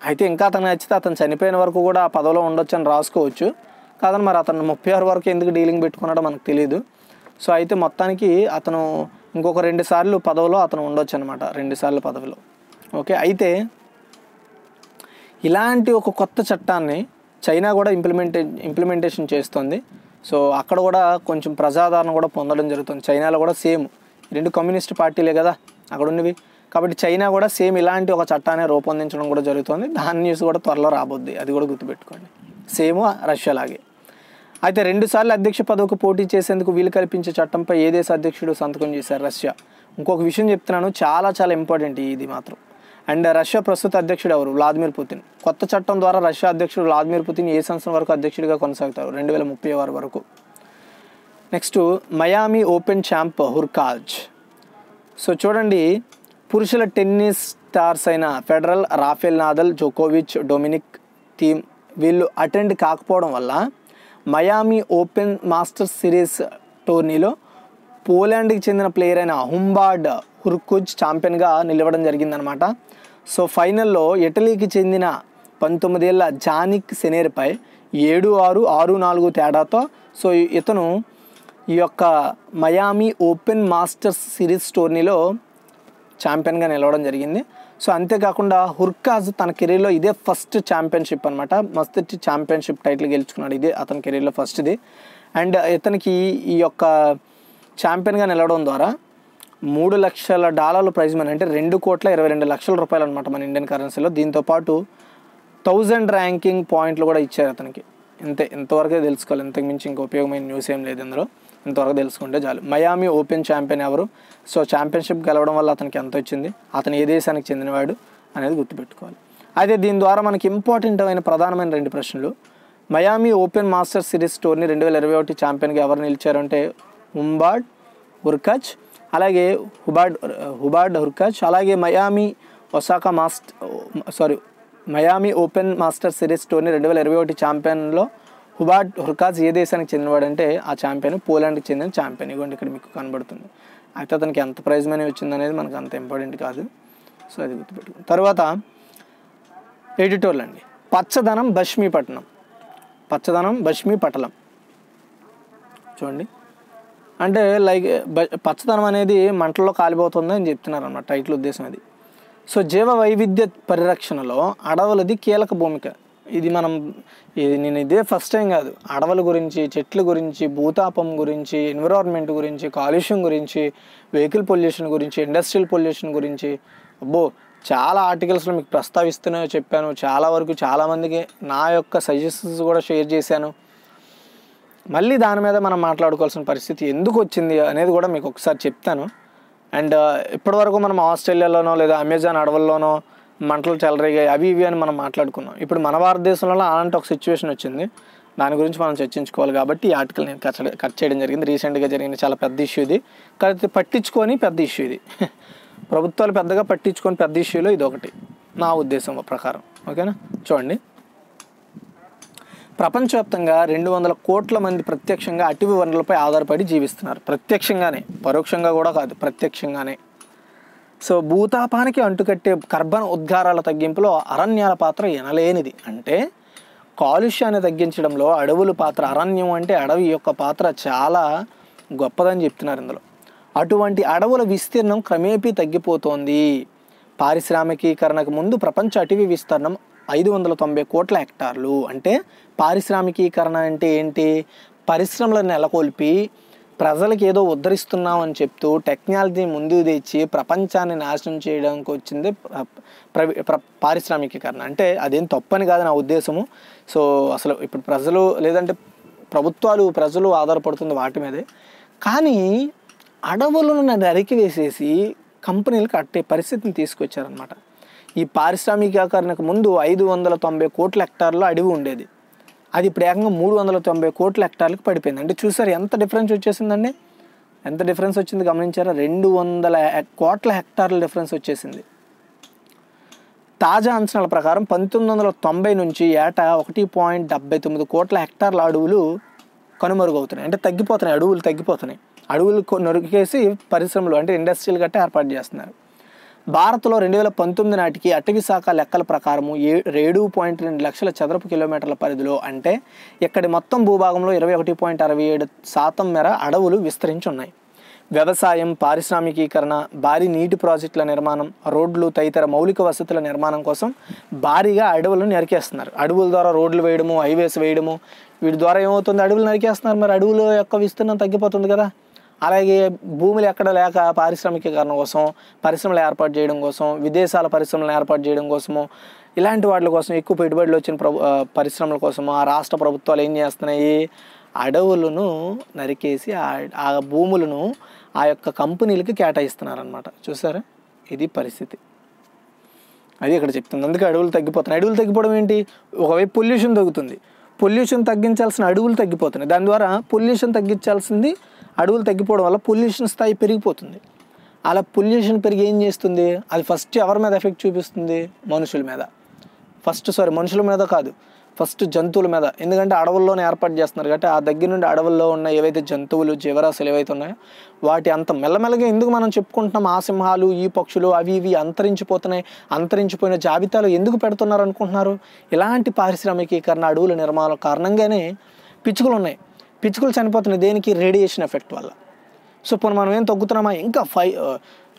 అయితే ఇంకా అతను నచ్చితే అతను చనిపోయిన వరకు కూడా ఆ పదవిలో ఉండొచ్చు అని రాసుకోవచ్చు కాదని మరి అతను ముప్పై ఆరు వరకు ఎందుకు డీలింగ్ పెట్టుకున్నాడో మనకు తెలియదు సో అయితే మొత్తానికి అతను ఇంకొక రెండు సార్లు పదవిలో అతను ఉండొచ్చు అనమాట రెండు సార్లు పదవిలో ఓకే అయితే ఇలాంటి ఒక కొత్త చట్టాన్ని చైనా కూడా ఇంప్లిమెంటే ఇంప్లిమెంటేషన్ చేస్తుంది సో అక్కడ కూడా కొంచెం ప్రజాదరణ కూడా పొందడం జరుగుతుంది చైనాలో కూడా సేమ్ రెండు కమ్యూనిస్ట్ పార్టీలే కదా అక్కడ ఉన్నవి కాబట్టి చైనా కూడా సేమ్ ఇలాంటి ఒక చట్టాన్ని రూపొందించడం కూడా జరుగుతుంది దాని న్యూస్ కూడా త్వరలో రాబోద్ది అది కూడా గుర్తుపెట్టుకోండి సేమ్ రష్యా లాగే అయితే రెండుసార్లు అధ్యక్ష పదవికి పోటీ చేసేందుకు వీలు కల్పించే చట్టంపై ఏ దేశ అధ్యక్షుడు సంతకం చేశారు రష్యా ఇంకొక విషయం చెప్తున్నాను చాలా చాలా ఇంపార్టెంట్ ఇది మాత్రం అండ్ రష్యా ప్రస్తుత అధ్యక్షుడు ఎవరు వ్లాదిమిర్ పుతిన్ కొత్త చట్టం ద్వారా రష్యా అధ్యక్షుడు వ్లాదిమిర్ పుతిన్ ఏ సంవత్సరం వరకు అధ్యక్షుడిగా కొనసాగుతారు రెండు వేల ముప్పై ఆరు వరకు next Miami open champ Hurkacz so చూడండి పురుషుల టెన్నిస్ స్టార్స్ అయిన ఫెడరల్ రాఫెల్ నాదల్ జోకోవిచ్ డొమినిక్ థీమ్ వీళ్ళు అటెండ్ కాకపోవడం వల్ల మయామి ఓపెన్ మాస్టర్స్ సిరీస్ టోర్నీలో పోలాండ్కి చెందిన ప్లేయర్ అయిన హుంబార్డ్ హుర్కుజ్ ఛాంపియన్గా నిలవడం జరిగిందనమాట సో ఫైనల్లో ఇటలీకి చెందిన పంతొమ్మిదేళ్ల జానిక్ సెనేర్పై ఏడు ఆరు ఆరు నాలుగు తేడాతో సో ఇతను ఈ యొక్క మయామి ఓపెన్ మాస్టర్స్ సిరీస్ టోర్నీలో ఛాంపియన్గా నిలవడం జరిగింది సో అంతేకాకుండా హుర్కాజ్ తన కెరీర్లో ఇదే ఫస్ట్ ఛాంపియన్షిప్ అనమాట మస్తు ఛాంపియన్షిప్ టైటిల్ గెలుచుకున్నాడు ఇదే అతని కెరీర్లో ఫస్ట్ది అండ్ ఇతనికి ఈ యొక్క ఛాంపియన్గా నిలవడం ద్వారా మూడు లక్షల డాలర్లు ప్రైజ్ మనీ అంటే రెండు కోట్ల ఇరవై రెండు లక్షల రూపాయలు అనమాట మన ఇండియన్ కరెన్సీలో దీంతోపాటు థౌజండ్ ర్యాంకింగ్ పాయింట్లు కూడా ఇచ్చారు అతనికి ఇంతే ఇంతవరకే తెలుసుకోవాలి ఇంతకు మించి ఇంకా ఉపయోగమైన న్యూస్ ఏం లేదు ఇందులో త్వరగా తెలుసుకుంటే చాలు మయామి ఓపెన్ ఛాంపియన్ ఎవరు సో ఛాంపియన్షిప్ గెలవడం వల్ల అతనికి ఎంత వచ్చింది అతను ఏ దేశానికి చెందినవాడు అనేది గుర్తుపెట్టుకోవాలి అయితే దీని ద్వారా మనకి ఇంపార్టెంట్ అయిన ప్రధానమైన రెండు ప్రశ్నలు Miami open masters series tourney రెండు వేల ఇరవై ఒకటి ఛాంపియన్గా ఎవరు నిలిచారంటే ఉంబార్డ్ ఉర్కచ్ అలాగే హుబాడ్ హుబాడ్ హుర్కచ్ అలాగే మయామి ఒసాకా మాస్ట్ sorry Miami open master series tourney రెండు వేల ఇరవై ఒకటి ఛాంపియన్లో హుబాట్ హుర్కాజ్ ఏ దేశానికి చెందినవాడంటే ఆ ఛాంపియన్ పోలాండ్కి చెందిన ఛాంపియన్ ఇవ్వండి ఇక్కడ మీకు కనబడుతుంది అయితే అతనికి ఎంత ప్రైజ్ మనీ వచ్చింది అనేది మనకు అంత ఇంపార్టెంట్ కాదు సో అది గుర్తుపెట్టు తర్వాత ఎడిటోర్లు అండి పచ్చదనం భష్మీపట్నం పచ్చదనం బష్మీపటలం చూడండి అంటే లైక్ పచ్చదనం అనేది మంటల్లో కాలిపోతుంది అని చెప్తున్నారు అనమాట టైటిల్ ఉద్దేశం అది సో జీవ వైవిధ్య పరిరక్షణలో అడవులది కీలక భూమిక ఇది మనం ఇది నేను ఇదే ఫస్ట్ టైం కాదు అడవుల గురించి చెట్ల గురించి భూతాపం గురించి ఎన్విరాన్మెంట్ గురించి కాలుష్యం గురించి వెహికల్ పొల్యూషన్ గురించి ఇండస్ట్రియల్ పొల్యూషన్ గురించి అబ్బో చాలా ఆర్టికల్స్లో మీకు ప్రస్తావిస్తున్నాయో చెప్పాను చాలా వరకు చాలామందికి నా యొక్క సజెషన్స్ కూడా షేర్ చేశాను మళ్ళీ దాని మీద మనం మాట్లాడుకోవాల్సిన పరిస్థితి ఎందుకు వచ్చింది అనేది కూడా మీకు ఒకసారి చెప్తాను అండ్ ఇప్పటివరకు మనం ఆస్ట్రేలియాలోనో లేదా అమెజాన్ అడవుల్లోనో మంటలు చెలరేగాయి అవి ఇవి అని మనం మాట్లాడుకున్నాం ఇప్పుడు మన భారతదేశంలో అలాంటి ఒక సిచ్యువేషన్ వచ్చింది దాని గురించి మనం చర్చించుకోవాలి కాబట్టి ఈ ఆర్టికల్ నేను కట్ కట్ చేయడం జరిగింది రీసెంట్గా జరిగిన చాలా పెద్ద ఇష్యూ ఇది కాబట్టి పట్టించుకొని పెద్ద ఇష్యూ ఇది (laughs) ప్రభుత్వాలు పెద్దగా పట్టించుకొని పెద్ద ఇష్యూలో ఇది ఒకటి నా ఉద్దేశం ప్రకారం ఓకేనా చూడండి ప్రపంచవ్యాప్తంగా రెండు వందల కోట్ల మంది ప్రత్యక్షంగా అటవీ వనరులపై ఆధారపడి జీవిస్తున్నారు ప్రత్యక్షంగానే పరోక్షంగా కూడా కాదు ప్రత్యక్షంగానే సో భూతాపానికి అంటుకట్టే కర్బన ఉద్గారాల తగ్గింపులో అరణ్యాల పాత్ర ఎనలేనిది అంటే కాలుష్యాన్ని తగ్గించడంలో అడవుల పాత్ర అరణ్యం అంటే అడవి యొక్క పాత్ర చాలా గొప్పదని చెప్తున్నారు ఇందులో అటువంటి అడవుల విస్తీర్ణం క్రమేపీ తగ్గిపోతోంది పారిశ్రామికీకరణకు ముందు ప్రపంచ అటవీ విస్తీర్ణం ఐదు వందల తొంభై కోట్ల హెక్టార్లు అంటే పారిశ్రామికీకరణ అంటే ఏంటి పరిశ్రమలను నెలకొల్పి ప్రజలకు ఏదో అని చెప్తూ టెక్నాలజీ ముందు తెచ్చి ప్రపంచాన్ని నాశనం చేయడానికి వచ్చింది పారిశ్రామికీకరణ అంటే అదేం తప్పని కాదు నా ఉద్దేశము సో అసలు ఇప్పుడు ప్రజలు లేదంటే ప్రభుత్వాలు ప్రజలు ఆధారపడుతుంది వాటి మీదే కానీ అడవులను నరికి వేసేసి కంపెనీలు కట్టే పరిస్థితిని తీసుకొచ్చారనమాట ఈ పారిశ్రామికీకరణకు ముందు ఐదు వందల తొంభై కోట్ల హెక్టార్లో అడవి ఉండేది అది ఇప్పుడు ఏకంగా మూడు వందల తొంభై కోట్ల హెక్టార్లకు పడిపోయింది అంటే చూసారు ఎంత డిఫరెన్స్ వచ్చేసిందండి ఎంత డిఫరెన్స్ వచ్చింది గమనించారా రెండు వందల కోట్ల హెక్టార్ల డిఫరెన్స్ వచ్చేసింది తాజా అంచనాల ప్రకారం పంతొమ్మిది వందల తొంభై నుంచి ఏటా ఒకటి పాయింట్ డెబ్బై తొమ్మిది కోట్ల హెక్టార్ల అడవులు కనుమరుగవుతున్నాయి అంటే తగ్గిపోతున్నాయి అడవులు తగ్గిపోతున్నాయి అడవులు నొరికేసి పరిశ్రమలు అంటే ఇండస్ట్రీలు గట్టా ఏర్పాటు చేస్తున్నారు భారత్లో రెండు వేల పంతొమ్మిది నాటికి అటవీ శాఖ లెక్కల ప్రకారము ఏ ఏడు పాయింట్ రెండు లక్షల చదరపు కిలోమీటర్ల పరిధిలో అంటే ఇక్కడి మొత్తం భూభాగంలో ఇరవై ఒకటి పాయింట్ అరవై ఏడు శాతం మేర అడవులు విస్తరించి ఉన్నాయి వ్యవసాయం పారిశ్రామికీకరణ భారీ నీటి ప్రాజెక్టుల నిర్మాణం రోడ్లు తదితర మౌలిక వసతుల నిర్మాణం కోసం భారీగా అడవులను నరికేస్తున్నారు అడవుల ద్వారా రోడ్లు వేయడము హైవేస్ వేయడము వీటి ద్వారా ఏమవుతుంది అడవులు నరికేస్తున్నారు మరి అడవుల యొక్క విస్తీర్ణం తగ్గిపోతుంది కదా అలాగే భూములు ఎక్కడ లేక పారిశ్రామికీకరణ కోసం పరిశ్రమలు ఏర్పాటు చేయడం కోసం విదేశాల పరిశ్రమలను ఏర్పాటు చేయడం కోసము ఇలాంటి వాటి కోసం ఎక్కువ పెట్టుబడులు వచ్చిన ప్రభు పరిశ్రమల కోసము ఆ రాష్ట్ర ప్రభుత్వాలు ఏం చేస్తున్నాయి అడవులను నరికేసి ఆ భూములను ఆ యొక్క కేటాయిస్తున్నారు కేటాయిస్తున్నారనమాట చూసారా ఇది పరిస్థితి అది ఇక్కడ చెప్తుంది అందుకే అడవులు తగ్గిపోతున్నాయి అడవులు తగ్గిపోవడం ఏంటి ఒకవైపు పొల్యూషన్ తగ్గుతుంది పొల్యూషన్ తగ్గించాల్సిన అడవులు తగ్గిపోతున్నాయి దాని ద్వారా పొల్యూషన్ తగ్గించాల్సింది అడవులు తగ్గిపోవడం వల్ల పొల్యూషన్ స్థాయి పెరిగిపోతుంది అలా పొల్యూషన్ పెరిగి ఏం చేస్తుంది అది ఫస్ట్ ఎవరి మీద ఎఫెక్ట్ చూపిస్తుంది మనుషుల మీద ఫస్ట్ సారీ మనుషుల మీద కాదు ఫస్ట్ జంతువుల మీద ఎందుకంటే అడవుల్లోనే ఏర్పాటు చేస్తున్నారు కాబట్టి ఆ దగ్గర నుండి అడవుల్లో ఉన్న ఏవైతే జంతువులు జీవరాశులు ఏవైతే ఉన్నాయో వాటి అంత మెల్లమెల్లగా ఎందుకు మనం చెప్పుకుంటున్నాం ఆ సింహాలు ఈ పక్షులు అవి ఇవి అంతరించిపోతున్నాయి అంతరించిపోయిన జాబితాలు ఎందుకు పెడుతున్నారు అనుకుంటున్నారు ఇలాంటి పారిశ్రామికీకరణ అడవుల నిర్మాణం కారణంగానే పిచ్చుకలు ఉన్నాయి పిచ్చుకలు చనిపోతున్నాయి దేనికి రేడియేషన్ ఎఫెక్ట్ వల్ల సో ఇప్పుడు మనం ఏం తగ్గుతున్నామా ఇంకా ఫైవ్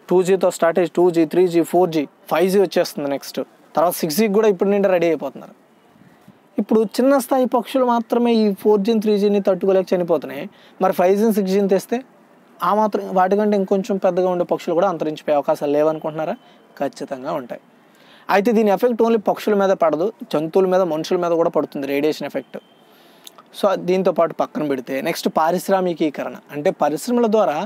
టూ జీతో స్టార్ట్ అయ్యి two G three G four G five G వచ్చేస్తుంది నెక్స్ట్ తర్వాత సిక్స్ జీకి కూడా ఇప్పుడు నుండి రెడీ అయిపోతున్నారు ఇప్పుడు చిన్న స్థాయి పక్షులు మాత్రమే ఈ ఫోర్ జీని త్రీ జీని తట్టుకోలేక చనిపోతున్నాయి మరి ఫైవ్ జీని సిక్స్ జీని తెస్తే ఆ మాత్రం వాటికంటే ఇంకొంచెం పెద్దగా ఉండే పక్షులు కూడా అంతరించిపోయే అవకాశాలు లేవనుకుంటున్నారా ఖచ్చితంగా ఉంటాయి అయితే దీని ఎఫెక్ట్ ఓన్లీ పక్షుల మీద పడదు జంతువుల మీద మనుషుల మీద కూడా పడుతుంది రేడియేషన్ ఎఫెక్ట్ సో దీంతో పాటు పక్కన పెడితే నెక్స్ట్ పారిశ్రామికీకరణ అంటే పరిశ్రమల ద్వారా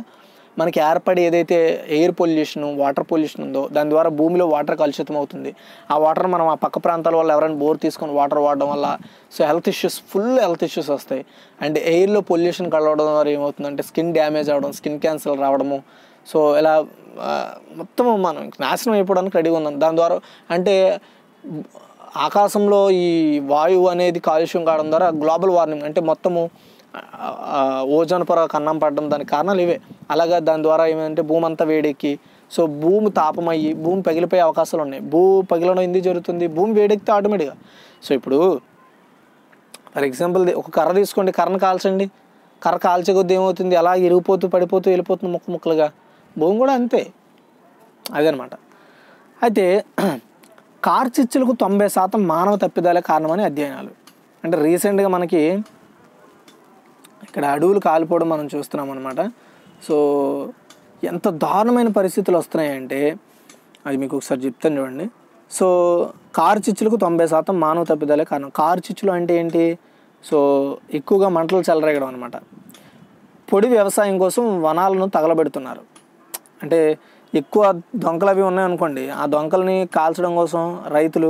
మనకి ఏర్పడి ఏదైతే ఎయిర్ పొల్యూషన్ వాటర్ పొల్యూషన్ ఉందో దాని ద్వారా భూమిలో వాటర్ కలుషితం అవుతుంది ఆ వాటర్ మనం ఆ పక్క ప్రాంతాల వల్ల ఎవరైనా బోర్ తీసుకొని వాటర్ వాడడం వల్ల so health issues full health issues వస్తాయి అండ్ ఎయిర్లో పొల్యూషన్ కలవడం ద్వారా ఏమవుతుందంటే స్కిన్ డ్యామేజ్ అవడం స్కిన్ క్యాన్సర్ రావడము సో ఇలా మొత్తం మనం నాశనం అయిపోవడానికి రెడీగా ఉన్నాం దాని ద్వారా అంటే ఆకాశంలో ఈ వాయువు అనేది కాలుష్యం కావడం ద్వారా గ్లోబల్ వార్మింగ్ అంటే మొత్తము ఓజోన్ పొర కన్నం పడడం దానికి కారణాలు ఇవే అలాగే దాని ద్వారా ఏమంటే భూమి అంతా వేడెక్కి సో భూమి తాపమయ్యి భూమి పగిలిపోయే అవకాశాలు ఉన్నాయి భూ పగిలడం ఎందుకు జరుగుతుంది భూమి వేడెక్కితే ఆటోమేటిక్గా సో ఇప్పుడు ఫర్ ఎగ్జాంపుల్ ఒక కర్ర తీసుకోండి కర్రను కాల్చండి కర్ర కాల్చే కొద్ది ఏమవుతుంది అలా ఇరిగిపోతూ పడిపోతూ వెళ్ళిపోతుంది ముక్క ముక్కలుగా భూమి కూడా అంతే అదనమాట అయితే కార్ చిచ్చులకు తొంభై శాతం మానవ తప్పిదాలే కారణమని అధ్యయనాలు అంటే రీసెంట్గా మనకి ఇక్కడ అడవులు కాలిపోవడం మనం చూస్తున్నాం అనమాట సో ఎంత దారుణమైన పరిస్థితులు వస్తున్నాయంటే అది మీకు ఒకసారి చెప్తాను చూడండి సో కారు చిచ్చులకు తొంభై శాతం మానవ తప్పిదాలే కారణం కారు చిచ్చులు అంటే ఏంటి సో ఎక్కువగా మంటలు చెలరేగడం అనమాట పొడి వ్యవసాయం కోసం వనాలను తగలబెడుతున్నారు అంటే ఎక్కువ దొంకలు అవి ఉన్నాయనుకోండి ఆ దొంకలని కాల్చడం కోసం రైతులు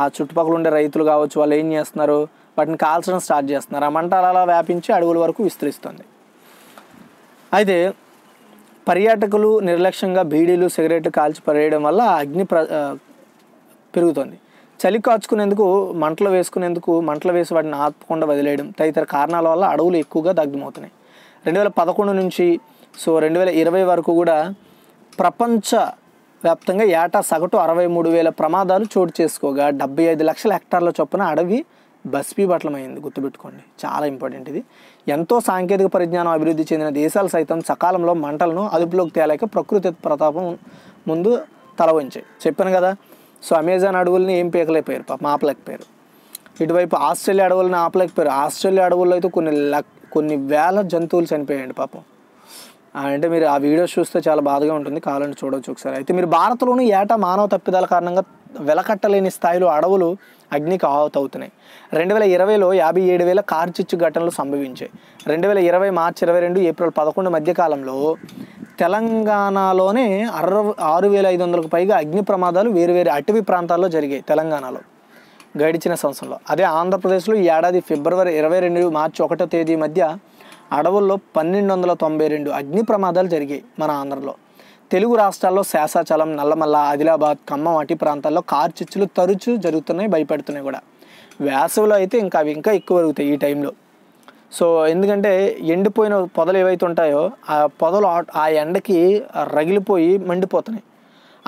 ఆ చుట్టుపక్కల ఉండే రైతులు కావచ్చు వాళ్ళు ఏం చేస్తున్నారు వాటిని కాల్చడం స్టార్ట్ చేస్తున్నారు ఆ మంట అలా వ్యాపించి అడవుల వరకు విస్తరిస్తుంది అయితే పర్యాటకులు నిర్లక్ష్యంగా బీడీలు సిగరెట్లు కాల్చి పరేయడం వల్ల అగ్ని ప్ర పెరుగుతుంది చలి కాచుకునేందుకు మంటలు వేసుకునేందుకు మంటలు వేసి వాటిని ఆపకుండా వదిలేయడం తదితర కారణాల వల్ల అడవులు ఎక్కువగా దగ్గమవుతున్నాయి రెండు వేల పదకొండు నుంచి సో రెండు వేల ఇరవై వరకు కూడా ప్రపంచ వ్యాప్తంగా ఏటా సగటు అరవై మూడు వేల ప్రమాదాలు చోటు చేసుకోగా డెబ్బై ఐదు లక్షల హెక్టార్ల చొప్పున అడవి బస్పీబట్లమైంది గుర్తుపెట్టుకోండి చాలా ఇంపార్టెంట్ ఇది ఎంతో సాంకేతిక పరిజ్ఞానం అభివృద్ధి చెందిన దేశాలు సైతం సకాలంలో మంటలను అదుపులోకి తేలేక ప్రకృతి ప్రతాపం ముందు తల చెప్పాను కదా సో అమెజాన్ అడవుల్ని ఏం పీకలేకపోయారు పాపం ఆపలేకపోయారు ఇటువైపు ఆస్ట్రేలియా అడవులను ఆపలేకపోయారు ఆస్ట్రేలియా అడవుల్లో అయితే కొన్ని లక్ కొన్ని వేల జంతువులు చనిపోయాయండి పాపం అంటే మీరు ఆ వీడియోస్ చూస్తే చాలా బాధగా ఉంటుంది కావాలని చూడవచ్చు ఒకసారి అయితే మీరు భారత్లోనూ ఏటా మానవ తప్పిదాల కారణంగా వెలకట్టలేని స్థాయిలో అడవులు అగ్నికి అవుతున్నాయి రెండు వేల ఇరవైలో యాభై ఏడు వేల కార్చిచ్చు ఘటనలు సంభవించాయి రెండు వేల ఇరవై మార్చి ఇరవై రెండు ఏప్రిల్ పదకొండు మధ్యకాలంలో తెలంగాణలోనే అర ఆరు వేల ఐదు వందలకు పైగా అగ్ని ప్రమాదాలు వేరువేరు అటవీ ప్రాంతాల్లో జరిగాయి తెలంగాణలో గడిచిన సంవత్సరంలో అదే ఆంధ్రప్రదేశ్లో ఈ ఏడాది ఫిబ్రవరి ఇరవై రెండు మార్చి ఒకటో తేదీ మధ్య అడవుల్లో పన్నెండు వందల తొంభై రెండు అగ్ని ప్రమాదాలు జరిగాయి మన ఆంధ్రలో తెలుగు రాష్ట్రాల్లో శేషాచలం నల్లమల్ల ఆదిలాబాద్ ఖమ్మం వాటి ప్రాంతాల్లో కార్ చిచ్చులు తరచూ జరుగుతున్నాయి భయపెడుతున్నాయి కూడా వేసవిలో అయితే ఇంకా అవి ఇంకా ఎక్కువ జరుగుతాయి ఈ టైంలో సో ఎందుకంటే ఎండిపోయిన పొదలు ఏవైతే ఉంటాయో ఆ పొదలు ఆ ఎండకి రగిలిపోయి మండిపోతున్నాయి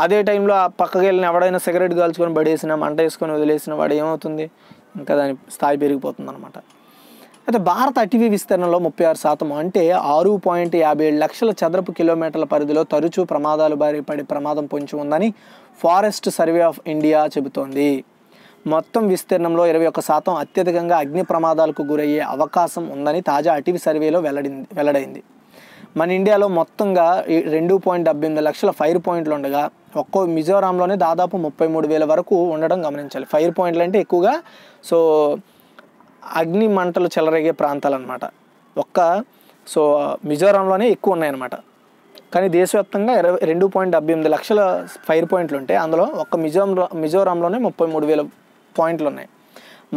అదే టైంలో ఆ పక్కకి వెళ్ళిన ఎవడైనా సిగరెట్ కాల్చుకొని బడేసినా మంట వేసుకొని వదిలేసిన వాడు ఏమవుతుంది ఇంకా దాని స్థాయి పెరిగిపోతుంది అనమాట అయితే భారత అటవీ విస్తీర్ణంలో ముప్పై ఆరు శాతం అంటే ఆరు పాయింట్ యాభై ఏడు లక్షల చదరపు కిలోమీటర్ల పరిధిలో తరచూ ప్రమాదాలు బారి పడే ప్రమాదం పొంచి ఉందని ఫారెస్ట్ సర్వే ఆఫ్ ఇండియా చెబుతోంది మొత్తం విస్తీర్ణంలో ఇరవై ఒక్క శాతం అత్యధికంగా అగ్ని ప్రమాదాలకు గురయ్యే అవకాశం ఉందని తాజా అటవీ సర్వేలో వెల్లడింది వెల్లడైంది మన ఇండియాలో మొత్తంగా రెండు పాయింట్ డెబ్బై ఎనిమిది లక్షల ఫైర్ పాయింట్లు ఉండగా ఒక్కో మిజోరాంలోనే దాదాపు ముప్పై మూడు వేల వరకు ఉండడం గమనించాలి ఫైర్ పాయింట్లు అంటే ఎక్కువగా సో అగ్ని మంటలు చెలరేగే ప్రాంతాలు అనమాట ఒక్క సో మిజోరాంలోనే ఎక్కువ ఉన్నాయన్నమాట కానీ దేశవ్యాప్తంగా ఇరవై రెండు పాయింట్ డెబ్బై ఎనిమిది లక్షల ఫైర్ పాయింట్లు ఉంటే అందులో ఒక్క మిజోరంలో మిజోరాంలోనే ముప్పై మూడు వేల పాయింట్లు ఉన్నాయి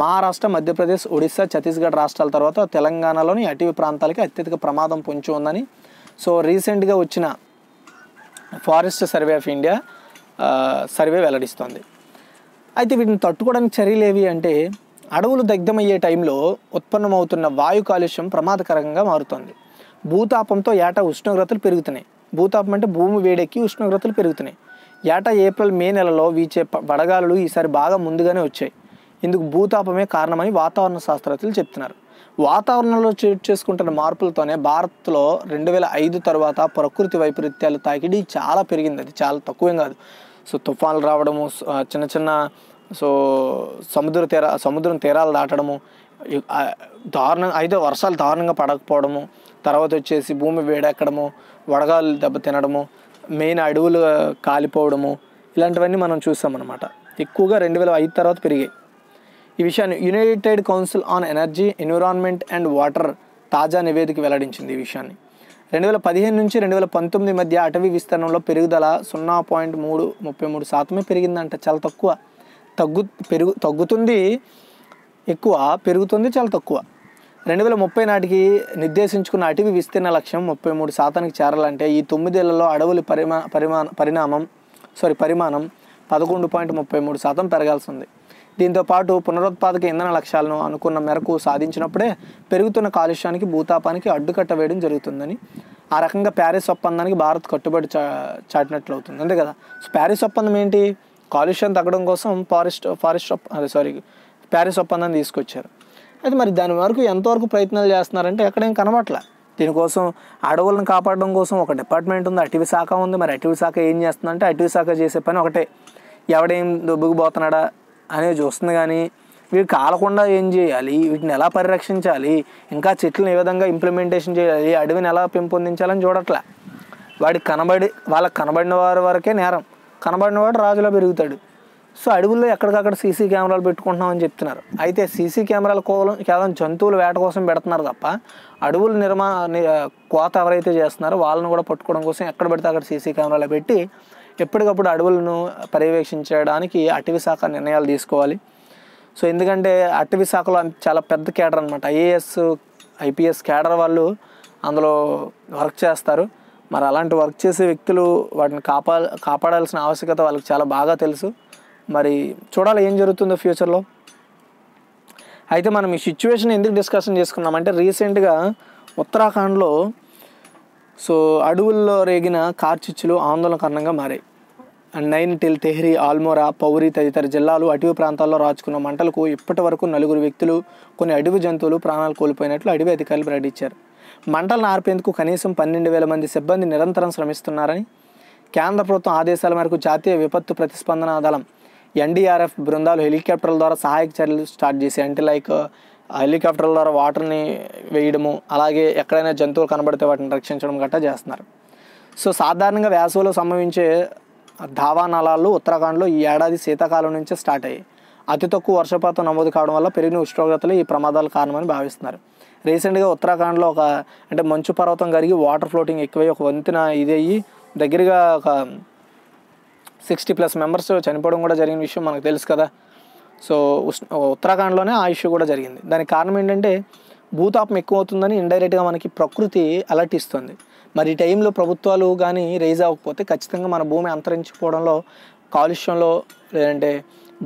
మహారాష్ట్ర మధ్యప్రదేశ్ ఒడిశా ఛత్తీస్గఢ్ రాష్ట్రాల తర్వాత తెలంగాణలోని అటవీ ప్రాంతాలకి అత్యధిక ప్రమాదం పొంచి ఉందని సో రీసెంట్గా వచ్చిన forest survey of India survey వెల్లడిస్తోంది అయితే వీటిని తట్టుకోవడానికి చర్యలు ఏవి అంటే అడవులు దగ్ధమయ్యే టైంలో ఉత్పన్నమవుతున్న వాయు కాలుష్యం ప్రమాదకరంగా మారుతోంది భూతాపంతో ఏటా ఉష్ణోగ్రతలు పెరుగుతున్నాయి భూతాపం అంటే భూమి వేడెక్కి ఉష్ణోగ్రతలు పెరుగుతున్నాయి ఏటా ఏప్రిల్ మే నెలలో వీచే వడగాలులు ఈసారి బాగా ముందుగానే వచ్చాయి ఇందుకు భూతాపమే కారణమని వాతావరణ శాస్త్రవేత్తలు చెప్తున్నారు వాతావరణంలో చోటు చేసుకుంటున్న మార్పులతోనే భారత్లో రెండు వేల ఐదు తర్వాత ప్రకృతి వైపరీత్యాలు తాకిడి చాలా పెరిగింది అది చాలా తక్కువేం కాదు సో తుఫాన్లు రావడము చిన్న చిన్న సో సముద్ర తీర సముద్రం తీరాలు దాటడము దారుణం అయితే వర్షాలు దారుణంగా పడకపోవడము తర్వాత వచ్చేసి భూమి వేడెక్కడము వడగాలు దెబ్బతినడము మెయిన్ అడవులు కాలిపోవడము ఇలాంటివన్నీ మనం చూసామన్నమాట ఎక్కువగా రెండు వేల ఐదు తర్వాత పెరిగాయి ఈ విషయాన్ని united council on energy environment and water తాజా నివేదిక వెల్లడించింది ఈ విషయాన్ని రెండు వేల పదిహేను నుంచి రెండు వేల పంతొమ్మిది మధ్య అటవీ విస్తరణలో పెరుగుదల సున్నా పాయింట్ మూడు ముప్పై మూడు శాతమే పెరిగిందంట చాలా తక్కువ తగ్గు పెరుగు తగ్గుతుంది ఎక్కువ పెరుగుతుంది చాలా తక్కువ రెండు వేల ముప్పై నాటికి నిర్దేశించుకున్న అటవీ విస్తీర్ణ లక్ష్యం ముప్పై మూడు శాతానికి చేరాలంటే ఈ తొమ్మిదేళ్లలో అడవుల పరిమా పరిమాణ పరిణామం సారీ పరిమాణం పదకొండు పాయింట్ ముప్పై మూడు శాతం పెరగాల్సి ఉంది దీంతో పాటు పునరుత్పాదక ఇంధన లక్ష్యాలను అనుకున్న మేరకు సాధించినప్పుడే పెరుగుతున్న కాలుష్యానికి భూతాపానికి అడ్డుకట్ట వేయడం జరుగుతుందని ఆ రకంగా ప్యారిస్ ఒప్పందానికి భారత్ కట్టుబడి చా చాటినట్లు అవుతుంది అంతే కదా సో ప్యారిస్ ఒప్పందం ఏంటి కాలుష్యం తగ్గడం కోసం ఫారెస్ట్ ఫారెస్ట్ సారీ ప్యారిస్ ఒప్పందాన్ని తీసుకొచ్చారు అయితే మరి దాని వరకు ఎంతవరకు ప్రయత్నాలు చేస్తున్నారంటే ఎక్కడేం కనబట్ల దీనికోసం అడవులను కాపాడడం కోసం ఒక డిపార్ట్మెంట్ ఉంది అటవీ శాఖ ఉంది మరి అటవీ శాఖ ఏం చేస్తుందంటే అటవీ శాఖ చేసే పని ఒకటే ఎవడేం దొబ్బుకుపోతున్నాడా అనేది చూస్తుంది కానీ వీటి కాలకుండా ఏం చేయాలి వీటిని ఎలా పరిరక్షించాలి ఇంకా చెట్లను ఏ విధంగా ఇంప్లిమెంటేషన్ చేయాలి అడవిని ఎలా పెంపొందించాలని చూడట్లే వాడికి కనబడి వాళ్ళకి కనబడిన వారి వరకే నేరం కనబడినవాడు రాజులో పెరుగుతాడు సో అడవుల్లో ఎక్కడికక్కడ సీసీ కెమెరాలు పెట్టుకుంటున్నామని చెప్తున్నారు అయితే సీసీ కెమెరాలు కోలం కేవలం జంతువుల వేట కోసం పెడుతున్నారు తప్ప అడవుల నిర్మా కోత ఎవరైతే చేస్తున్నారో వాళ్ళని కూడా పట్టుకోవడం కోసం ఎక్కడ పెడితే అక్కడ సీసీ కెమెరాలు పెట్టి ఎప్పటికప్పుడు అడవులను పర్యవేక్షించడానికి అటవీ శాఖ నిర్ణయాలు తీసుకోవాలి సో ఎందుకంటే అటవీ శాఖలో చాలా పెద్ద కేడర్ అనమాట ఐఏఎస్ ఐపీఎస్ కేడర్ వాళ్ళు అందులో వర్క్ చేస్తారు మరి అలాంటి వర్క్ చేసే వ్యక్తులు వాటిని కాపా కాపాడాల్సిన ఆవశ్యకత వాళ్ళకి చాలా బాగా తెలుసు మరి చూడాలి ఏం జరుగుతుందో ఫ్యూచర్లో అయితే మనం ఈ సిచ్యువేషన్ ఎందుకు డిస్కషన్ చేసుకున్నామంటే రీసెంట్గా ఉత్తరాఖండ్లో సో అడవుల్లో రేగిన కార్చిచ్చులు ఆందోళన కారణంగా మారాయి అండ్ నైన్టిల్ తెహ్రీ ఆల్మోరా పౌరి తదితర జిల్లాలు అటవీ ప్రాంతాల్లో రాచుకున్న మంటలకు ఇప్పటి వరకు నలుగురు వ్యక్తులు కొన్ని అడవి జంతువులు ప్రాణాలు కోల్పోయినట్లు అడవి అధికారులు ప్రకటించారు మంటలను ఆర్పేందుకు కనీసం పన్నెండు వేల మంది సిబ్బంది నిరంతరం శ్రమిస్తున్నారని కేంద్ర ప్రభుత్వం ఆదేశాల మేరకు జాతీయ విపత్తు ప్రతిస్పందన దళం ఎన్డీఆర్ఎఫ్ బృందాలు హెలికాప్టర్ల ద్వారా సహాయక చర్యలు స్టార్ట్ చేసి అంటే లైక్ హెలికాప్టర్ల ద్వారా వాటర్ని వేయడము అలాగే ఎక్కడైనా జంతువులు కనబడితే వాటిని రక్షించడం గట్టా చేస్తున్నారు సో సాధారణంగా వేసవిలో సంభవించే ధావా దావానలాలు ఉత్తరాఖండ్లో ఈ ఏడాది శీతాకాలం నుంచే స్టార్ట్ అయ్యాయి అతి తక్కువ వర్షపాతం నమోదు కావడం వల్ల పెరిగిన ఉష్ణోగ్రతలు ఈ ప్రమాదాలు కారణమని భావిస్తున్నారు రీసెంట్గా ఉత్తరాఖండ్లో ఒక అంటే మంచు పర్వతం కరిగి వాటర్ ఫ్లోటింగ్ ఎక్కువై ఒక వంతెన ఇది అయ్యి దగ్గరగా ఒక సిక్స్టీ ప్లస్ మెంబర్స్ చనిపోవడం కూడా జరిగిన విషయం మనకు తెలుసు కదా సో ఉత్తరాఖండ్లోనే ఆ ఇష్యూ కూడా జరిగింది దానికి కారణం ఏంటంటే భూతాపం ఎక్కువ అవుతుందని ఇండైరెక్ట్గా మనకి ప్రకృతి అలర్ట్ ఇస్తుంది మరి ఈ టైంలో ప్రభుత్వాలు కానీ రేజ్ అవ్వకపోతే ఖచ్చితంగా మన భూమి అంతరించిపోవడంలో కాలుష్యంలో లేదంటే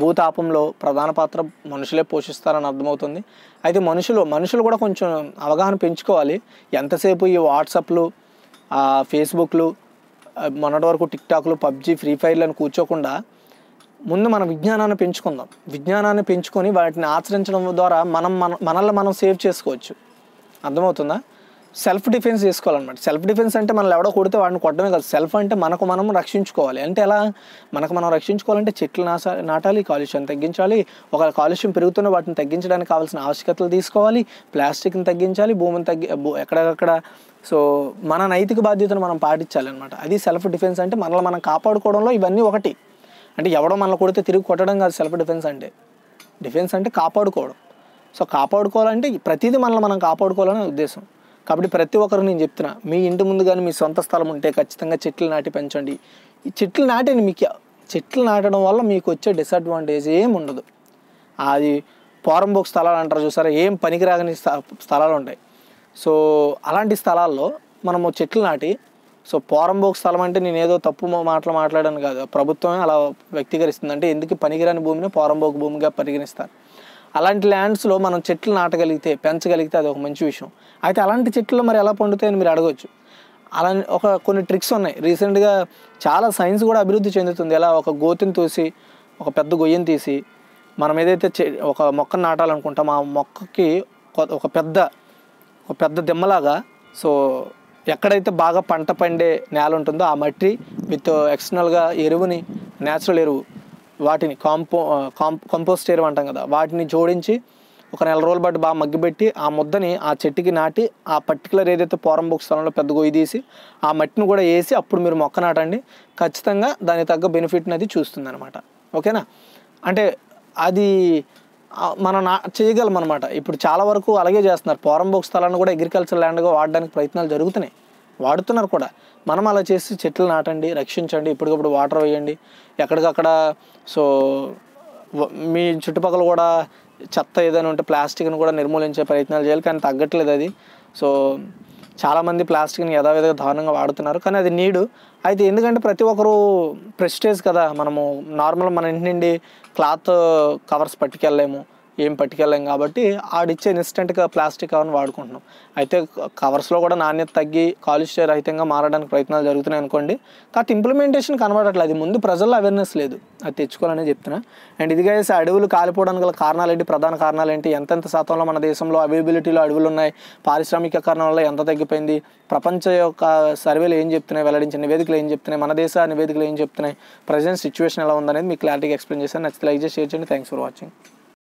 భూతాపంలో ప్రధాన పాత్ర మనుషులే పోషిస్తారని అర్థమవుతుంది అయితే మనుషులు మనుషులు కూడా కొంచెం అవగాహన పెంచుకోవాలి ఎంతసేపు ఈ వాట్సాప్లు ఫేస్బుక్లు మొన్నటి వరకు టిక్టాక్లు పబ్జి ఫ్రీ ఫైర్లు అని కూర్చోకుండా ముందు మన విజ్ఞానాన్ని పెంచుకుందాం విజ్ఞానాన్ని పెంచుకొని వాటిని ఆచరించడం ద్వారా మనం మన మనల్ని మనం సేవ్ చేసుకోవచ్చు అర్థమవుతుందా సెల్ఫ్ డిఫెన్స్ చేసుకోవాలన్నమాట సెల్ఫ్ డిఫెన్స్ అంటే మనం ఎవడో కొడితే వాడిని కొట్టడమే కాదు సెల్ఫ్ అంటే మనకు మనం రక్షించుకోవాలి అంటే ఎలా మనకు మనం రక్షించుకోవాలంటే చెట్లు నాసా నాటాలి కాలుష్యం తగ్గించాలి ఒక కాలుష్యం పెరుగుతున్న వాటిని తగ్గించడానికి కావాల్సిన ఆవశ్యకతలు తీసుకోవాలి ప్లాస్టిక్ని తగ్గించాలి భూమిని తగ్గి ఎక్కడెక్కడ సో మన నైతిక బాధ్యతను మనం అనమాట అది సెల్ఫ్ డిఫెన్స్ అంటే మనల్ని మనం కాపాడుకోవడంలో ఇవన్నీ ఒకటి అంటే ఎవడో మనల్ని కొడితే తిరిగి కొట్టడం కాదు సెల్ఫ్ డిఫెన్స్ అంటే డిఫెన్స్ అంటే కాపాడుకోవడం సో కాపాడుకోవాలంటే ప్రతిదీ మనల్ని మనం కాపాడుకోవాలనే ఉద్దేశం కాబట్టి ప్రతి ఒక్కరు నేను చెప్తున్నా మీ ఇంటి ముందు కానీ మీ సొంత స్థలం ఉంటే ఖచ్చితంగా చెట్లు నాటి పెంచండి ఈ చెట్లు నాటండి మీకు చెట్లు నాటడం వల్ల మీకు వచ్చే డిసడ్వాంటేజ్ ఏం ఉండదు అది పోరంబోక్ స్థలాలు అంటారు చూసారా ఏం పనికిరాగని స్థలాలు ఉంటాయి సో అలాంటి స్థలాల్లో మనము చెట్లు నాటి సో పోరంబోక్ స్థలం అంటే నేను ఏదో తప్పు మాటలు మాట్లాడాను కాదు ప్రభుత్వమే అలా వ్యక్తీకరిస్తుంది అంటే ఎందుకు పనికిరాని భూమిని పోరంబోక్ భూమిగా పరిగణిస్తారు అలాంటి ల్యాండ్స్లో మనం చెట్లు నాటగలిగితే పెంచగలిగితే అది ఒక మంచి విషయం అయితే అలాంటి చెట్లు మరి ఎలా పండుతాయని మీరు అడగవచ్చు అలా ఒక కొన్ని ట్రిక్స్ ఉన్నాయి రీసెంట్గా చాలా సైన్స్ కూడా అభివృద్ధి చెందుతుంది ఎలా ఒక గోతిని తోసి ఒక పెద్ద గొయ్యని తీసి మనం ఏదైతే ఒక మొక్కను నాటాలనుకుంటాం ఆ మొక్కకి ఒక పెద్ద ఒక పెద్ద దిమ్మలాగా సో ఎక్కడైతే బాగా పంట పండే నేల ఉంటుందో ఆ మట్టి విత్ ఎక్స్టర్నల్గా ఎరువుని న్యాచురల్ ఎరువు వాటిని కాంపో కంపోస్ట్ ఎరువు అంటాం కదా వాటిని జోడించి ఒక నెల రోజుల పాటు బాగా మగ్గిపెట్టి ఆ ముద్దని ఆ చెట్టుకి నాటి ఆ పర్టికులర్ ఏదైతే పోరంబొక్ స్థలంలో పెద్ద గొయ్యి తీసి ఆ మట్టిని కూడా వేసి అప్పుడు మీరు మొక్క నాటండి ఖచ్చితంగా దానికి తగ్గ బెనిఫిట్ని అది చూస్తుంది అనమాట ఓకేనా అంటే అది మనం నా చేయగలం అనమాట ఇప్పుడు చాలా వరకు అలాగే చేస్తున్నారు పోరంబొక్ స్థలాన్ని కూడా అగ్రికల్చర్ ల్యాండ్గా వాడడానికి ప్రయత్నాలు జరుగుతున్నాయి వాడుతున్నారు కూడా మనం అలా చేసి చెట్లు నాటండి రక్షించండి ఇప్పటికప్పుడు వాటర్ వేయండి ఎక్కడికక్కడ సో మీ చుట్టుపక్కల కూడా చెత్త ఏదైనా ఉంటే ప్లాస్టిక్ని కూడా నిర్మూలించే ప్రయత్నాలు చేయాలి కానీ తగ్గట్లేదు అది సో చాలామంది ప్లాస్టిక్ని యథావిధిగా దారుణంగా వాడుతున్నారు కానీ అది నీడు అయితే ఎందుకంటే ప్రతి ఒక్కరు ప్రెస్టేజ్ కదా మనము నార్మల్ మన ఇంటి నుండి క్లాత్ కవర్స్ పట్టుకెళ్ళలేము ఏం పట్టుకెళ్ళాం కాబట్టి ఆడిచ్చే ఇన్స్టెంట్గా ప్లాస్టిక్ కవర్ని వాడుకుంటున్నాం అయితే కవర్స్లో కూడా నాణ్యత తగ్గి కాలుష్య రహితంగా మారడానికి ప్రయత్నాలు జరుగుతున్నాయి అనుకోండి కాకపోతే ఇంప్లిమెంటేషన్ కనబడట్లేదు అది ముందు ప్రజల్లో అవేర్నెస్ లేదు అది తెచ్చుకోవాలనే చెప్తున్నా అండ్ ఇదిగా అడవులు కాలిపోవడానికి గల కారణాలు ఏంటి ప్రధాన కారణాలు ఏంటి ఎంతెంత శాతంలో మన దేశంలో అవైలబిలిటీలో అడవులు ఉన్నాయి పారిశ్రామికీకరణ వల్ల ఎంత తగ్గిపోయింది ప్రపంచ యొక్క సర్వేలు ఏం చెప్తున్నాయి వెల్లడించిన నివేదికలు ఏం చెప్తున్నాయి మన దేశ నివేదికలు ఏం చెప్తున్నాయి ప్రజెంట్ సిచ్యువేషన్ ఎలా ఉందనేది మీకు క్లారిటీగా ఎక్స్ప్లెయిన్ చేశాను నచ్చితే లైక్ చేసి షేర్ చేయండి థ్యాంక్స్ ఫర్ వాచింగ్